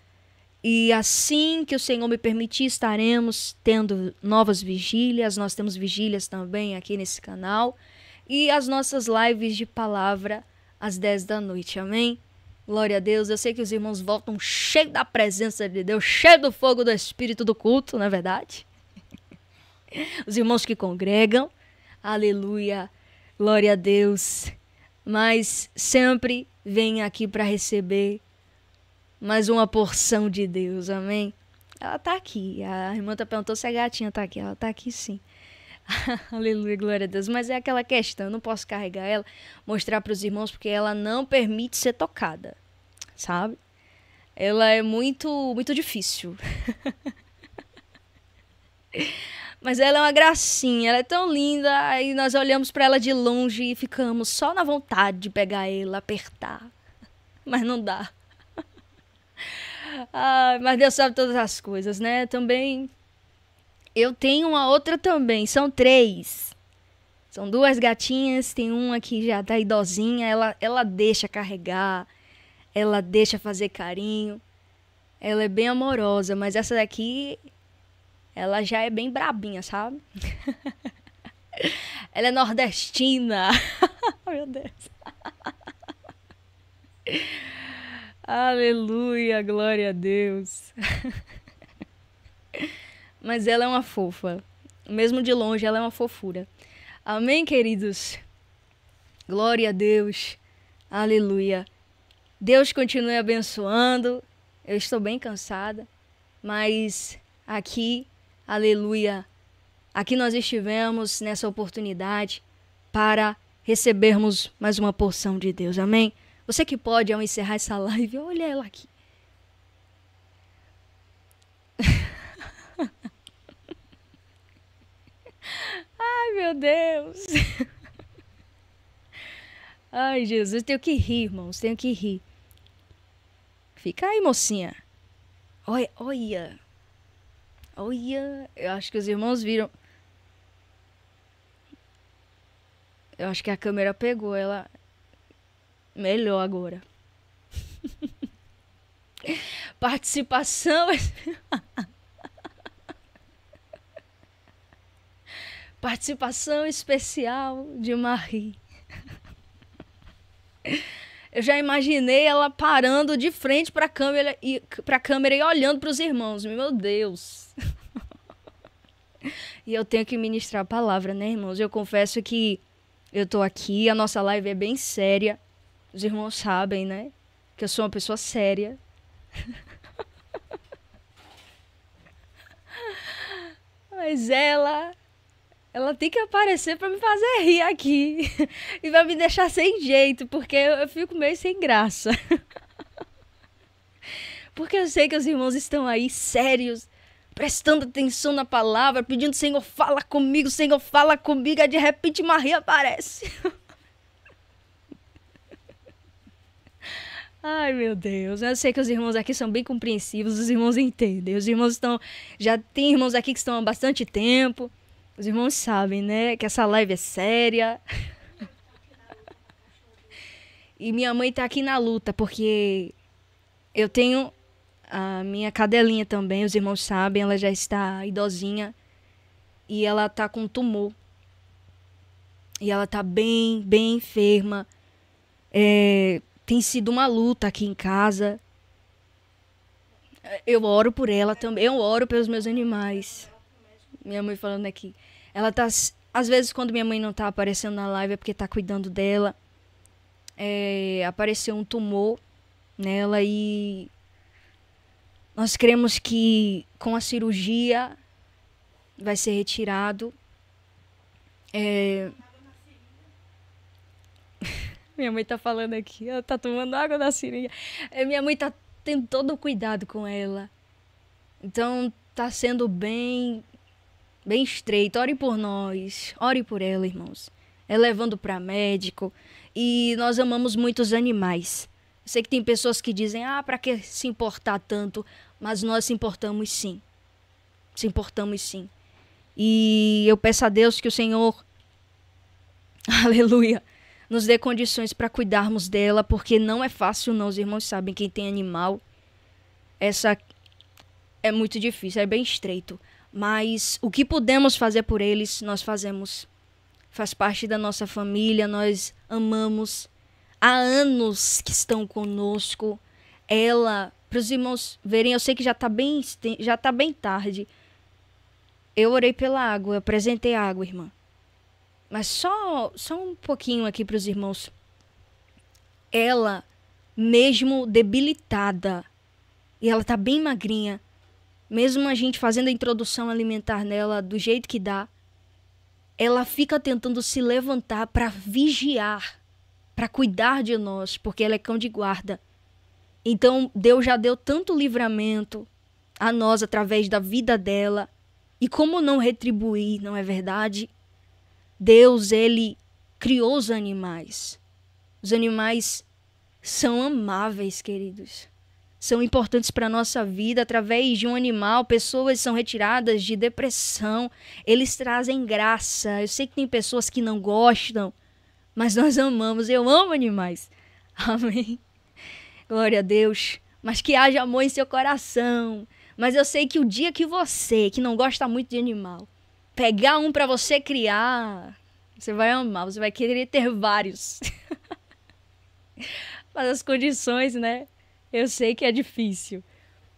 E assim que o Senhor me permitir, estaremos tendo novas vigílias. Nós temos vigílias também aqui nesse canal. E as nossas lives de palavra às 10 da noite. Amém? Glória a Deus. Eu sei que os irmãos voltam cheio da presença de Deus, cheio do fogo do espírito do culto, não é verdade? Os irmãos que congregam. Aleluia glória a Deus, mas sempre vem aqui para receber mais uma porção de Deus, amém? Ela está aqui. A irmã tá perguntou se a gatinha está aqui. Ela está aqui sim. Aleluia, glória a Deus. Mas é aquela questão, eu não posso carregar ela, mostrar para os irmãos, porque ela não permite ser tocada, sabe? Ela é muito, muito difícil. Mas ela é uma gracinha, ela é tão linda. Aí nós olhamos para ela de longe e ficamos só na vontade de pegar ela, apertar. Mas não dá. ah, mas Deus sabe todas as coisas, né? Também. Eu tenho uma outra também, são três. São duas gatinhas, tem uma que já tá idosinha, ela, ela deixa carregar, ela deixa fazer carinho. Ela é bem amorosa, mas essa daqui ela já é bem brabinha, sabe? Ela é nordestina. Meu Deus. Aleluia, glória a Deus. Mas ela é uma fofa. Mesmo de longe, ela é uma fofura. Amém, queridos? Glória a Deus. Aleluia. Deus continue abençoando. Eu estou bem cansada, mas aqui Aleluia. Aqui nós estivemos nessa oportunidade para recebermos mais uma porção de Deus. Amém? Você que pode, ao encerrar essa live, olha ela aqui. Ai, meu Deus. Ai, Jesus, tenho que rir, irmãos, tenho que rir. Fica aí, mocinha. Olha, olha. Olha, eu acho que os irmãos viram. Eu acho que a câmera pegou ela melhor agora. Participação. Participação especial de Marie. eu já imaginei ela parando de frente para a câmera e para câmera e olhando para os irmãos. Meu Deus. e eu tenho que ministrar a palavra, né, irmãos? Eu confesso que eu tô aqui, a nossa live é bem séria. Os irmãos sabem, né? Que eu sou uma pessoa séria. Mas ela ela tem que aparecer para me fazer rir aqui. e vai me deixar sem jeito, porque eu, fico meio sem graça. porque eu sei que os irmãos estão aí sérios, prestando atenção na palavra, pedindo: Senhor, fala comigo, Senhor, fala comigo. E de repente Maria aparece. Ai, meu Deus. Eu sei que os irmãos aqui são bem compreensivos, os irmãos entendem. Os irmãos estão. Já tem irmãos aqui que estão há bastante tempo. Os irmãos sabem, né? Que essa live é séria. e minha mãe tá aqui na luta, porque eu tenho a minha cadelinha também, os irmãos sabem, ela já está idosinha e ela tá com tumor. E ela tá bem, bem enferma. É, tem sido uma luta aqui em casa. Eu oro por ela também, eu oro pelos meus animais minha mãe falando aqui. Né, ela tá. Às vezes, quando minha mãe não tá aparecendo na live, é porque tá cuidando dela. É, apareceu um tumor nela e. Nós cremos que com a cirurgia vai ser retirado. É... minha mãe tá falando aqui, ela tá tomando água da seringa. É, minha mãe tá tendo todo o cuidado com ela. Então tá sendo bem bem estreito. Ore por nós, ore por ela, irmãos. É levando para médico. E nós amamos muitos animais. Eu sei que tem pessoas que dizem: "Ah, para que se importar tanto?", mas nós se importamos sim. Se importamos sim. E eu peço a Deus que o Senhor Aleluia. Nos dê condições para cuidarmos dela, porque não é fácil, não. Os irmãos sabem, quem tem animal, essa é muito difícil, é bem estreito. Mas o que podemos fazer por eles, nós fazemos. Faz parte da nossa família, nós amamos. Há anos que estão conosco. Ela, para os irmãos verem, eu sei que já está bem, já tá bem tarde. Eu orei pela água, eu apresentei a água, irmã. Mas só, só um pouquinho aqui para os irmãos. Ela, mesmo debilitada, e ela está bem magrinha, mesmo a gente fazendo a introdução alimentar nela do jeito que dá, ela fica tentando se levantar para vigiar, para cuidar de nós, porque ela é cão de guarda. Então, Deus já deu tanto livramento a nós através da vida dela. E como não retribuir, não é verdade? Deus, ele criou os animais. Os animais são amáveis, queridos são importantes para a nossa vida através de um animal. Pessoas são retiradas de depressão, eles trazem graça. Eu sei que tem pessoas que não gostam, mas nós amamos. Eu amo animais. Amém. Glória a Deus. Mas que haja amor em seu coração. Mas eu sei que o dia que você, que não gosta muito de animal, pegar um para você criar, você vai amar, você vai querer ter vários. Mas as condições, né? Eu sei que é difícil.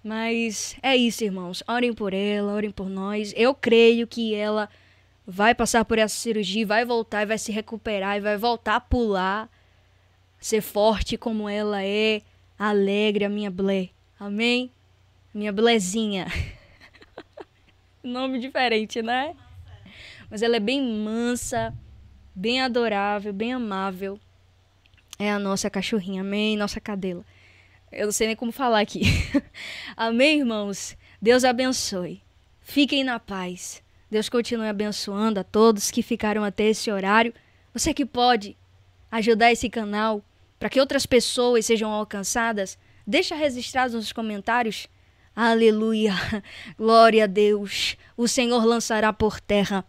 Mas é isso, irmãos. Orem por ela, orem por nós. Eu creio que ela vai passar por essa cirurgia, vai voltar e vai se recuperar e vai voltar a pular, ser forte como ela é, alegre a minha blé. Amém? Minha blezinha. Nome diferente, né? Mas ela é bem mansa, bem adorável, bem amável. É a nossa cachorrinha, amém? Nossa cadela. Eu não sei nem como falar aqui. Amém, irmãos? Deus abençoe. Fiquem na paz. Deus continue abençoando a todos que ficaram até esse horário. Você que pode ajudar esse canal para que outras pessoas sejam alcançadas, deixa registrado nos comentários. Aleluia! Glória a Deus! O Senhor lançará por terra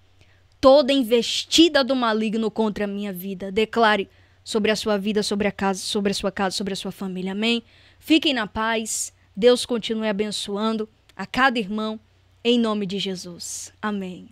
toda investida do maligno contra a minha vida. Declare sobre a sua vida, sobre a casa, sobre a sua casa, sobre a sua família. Amém. Fiquem na paz. Deus continue abençoando a cada irmão, em nome de Jesus. Amém.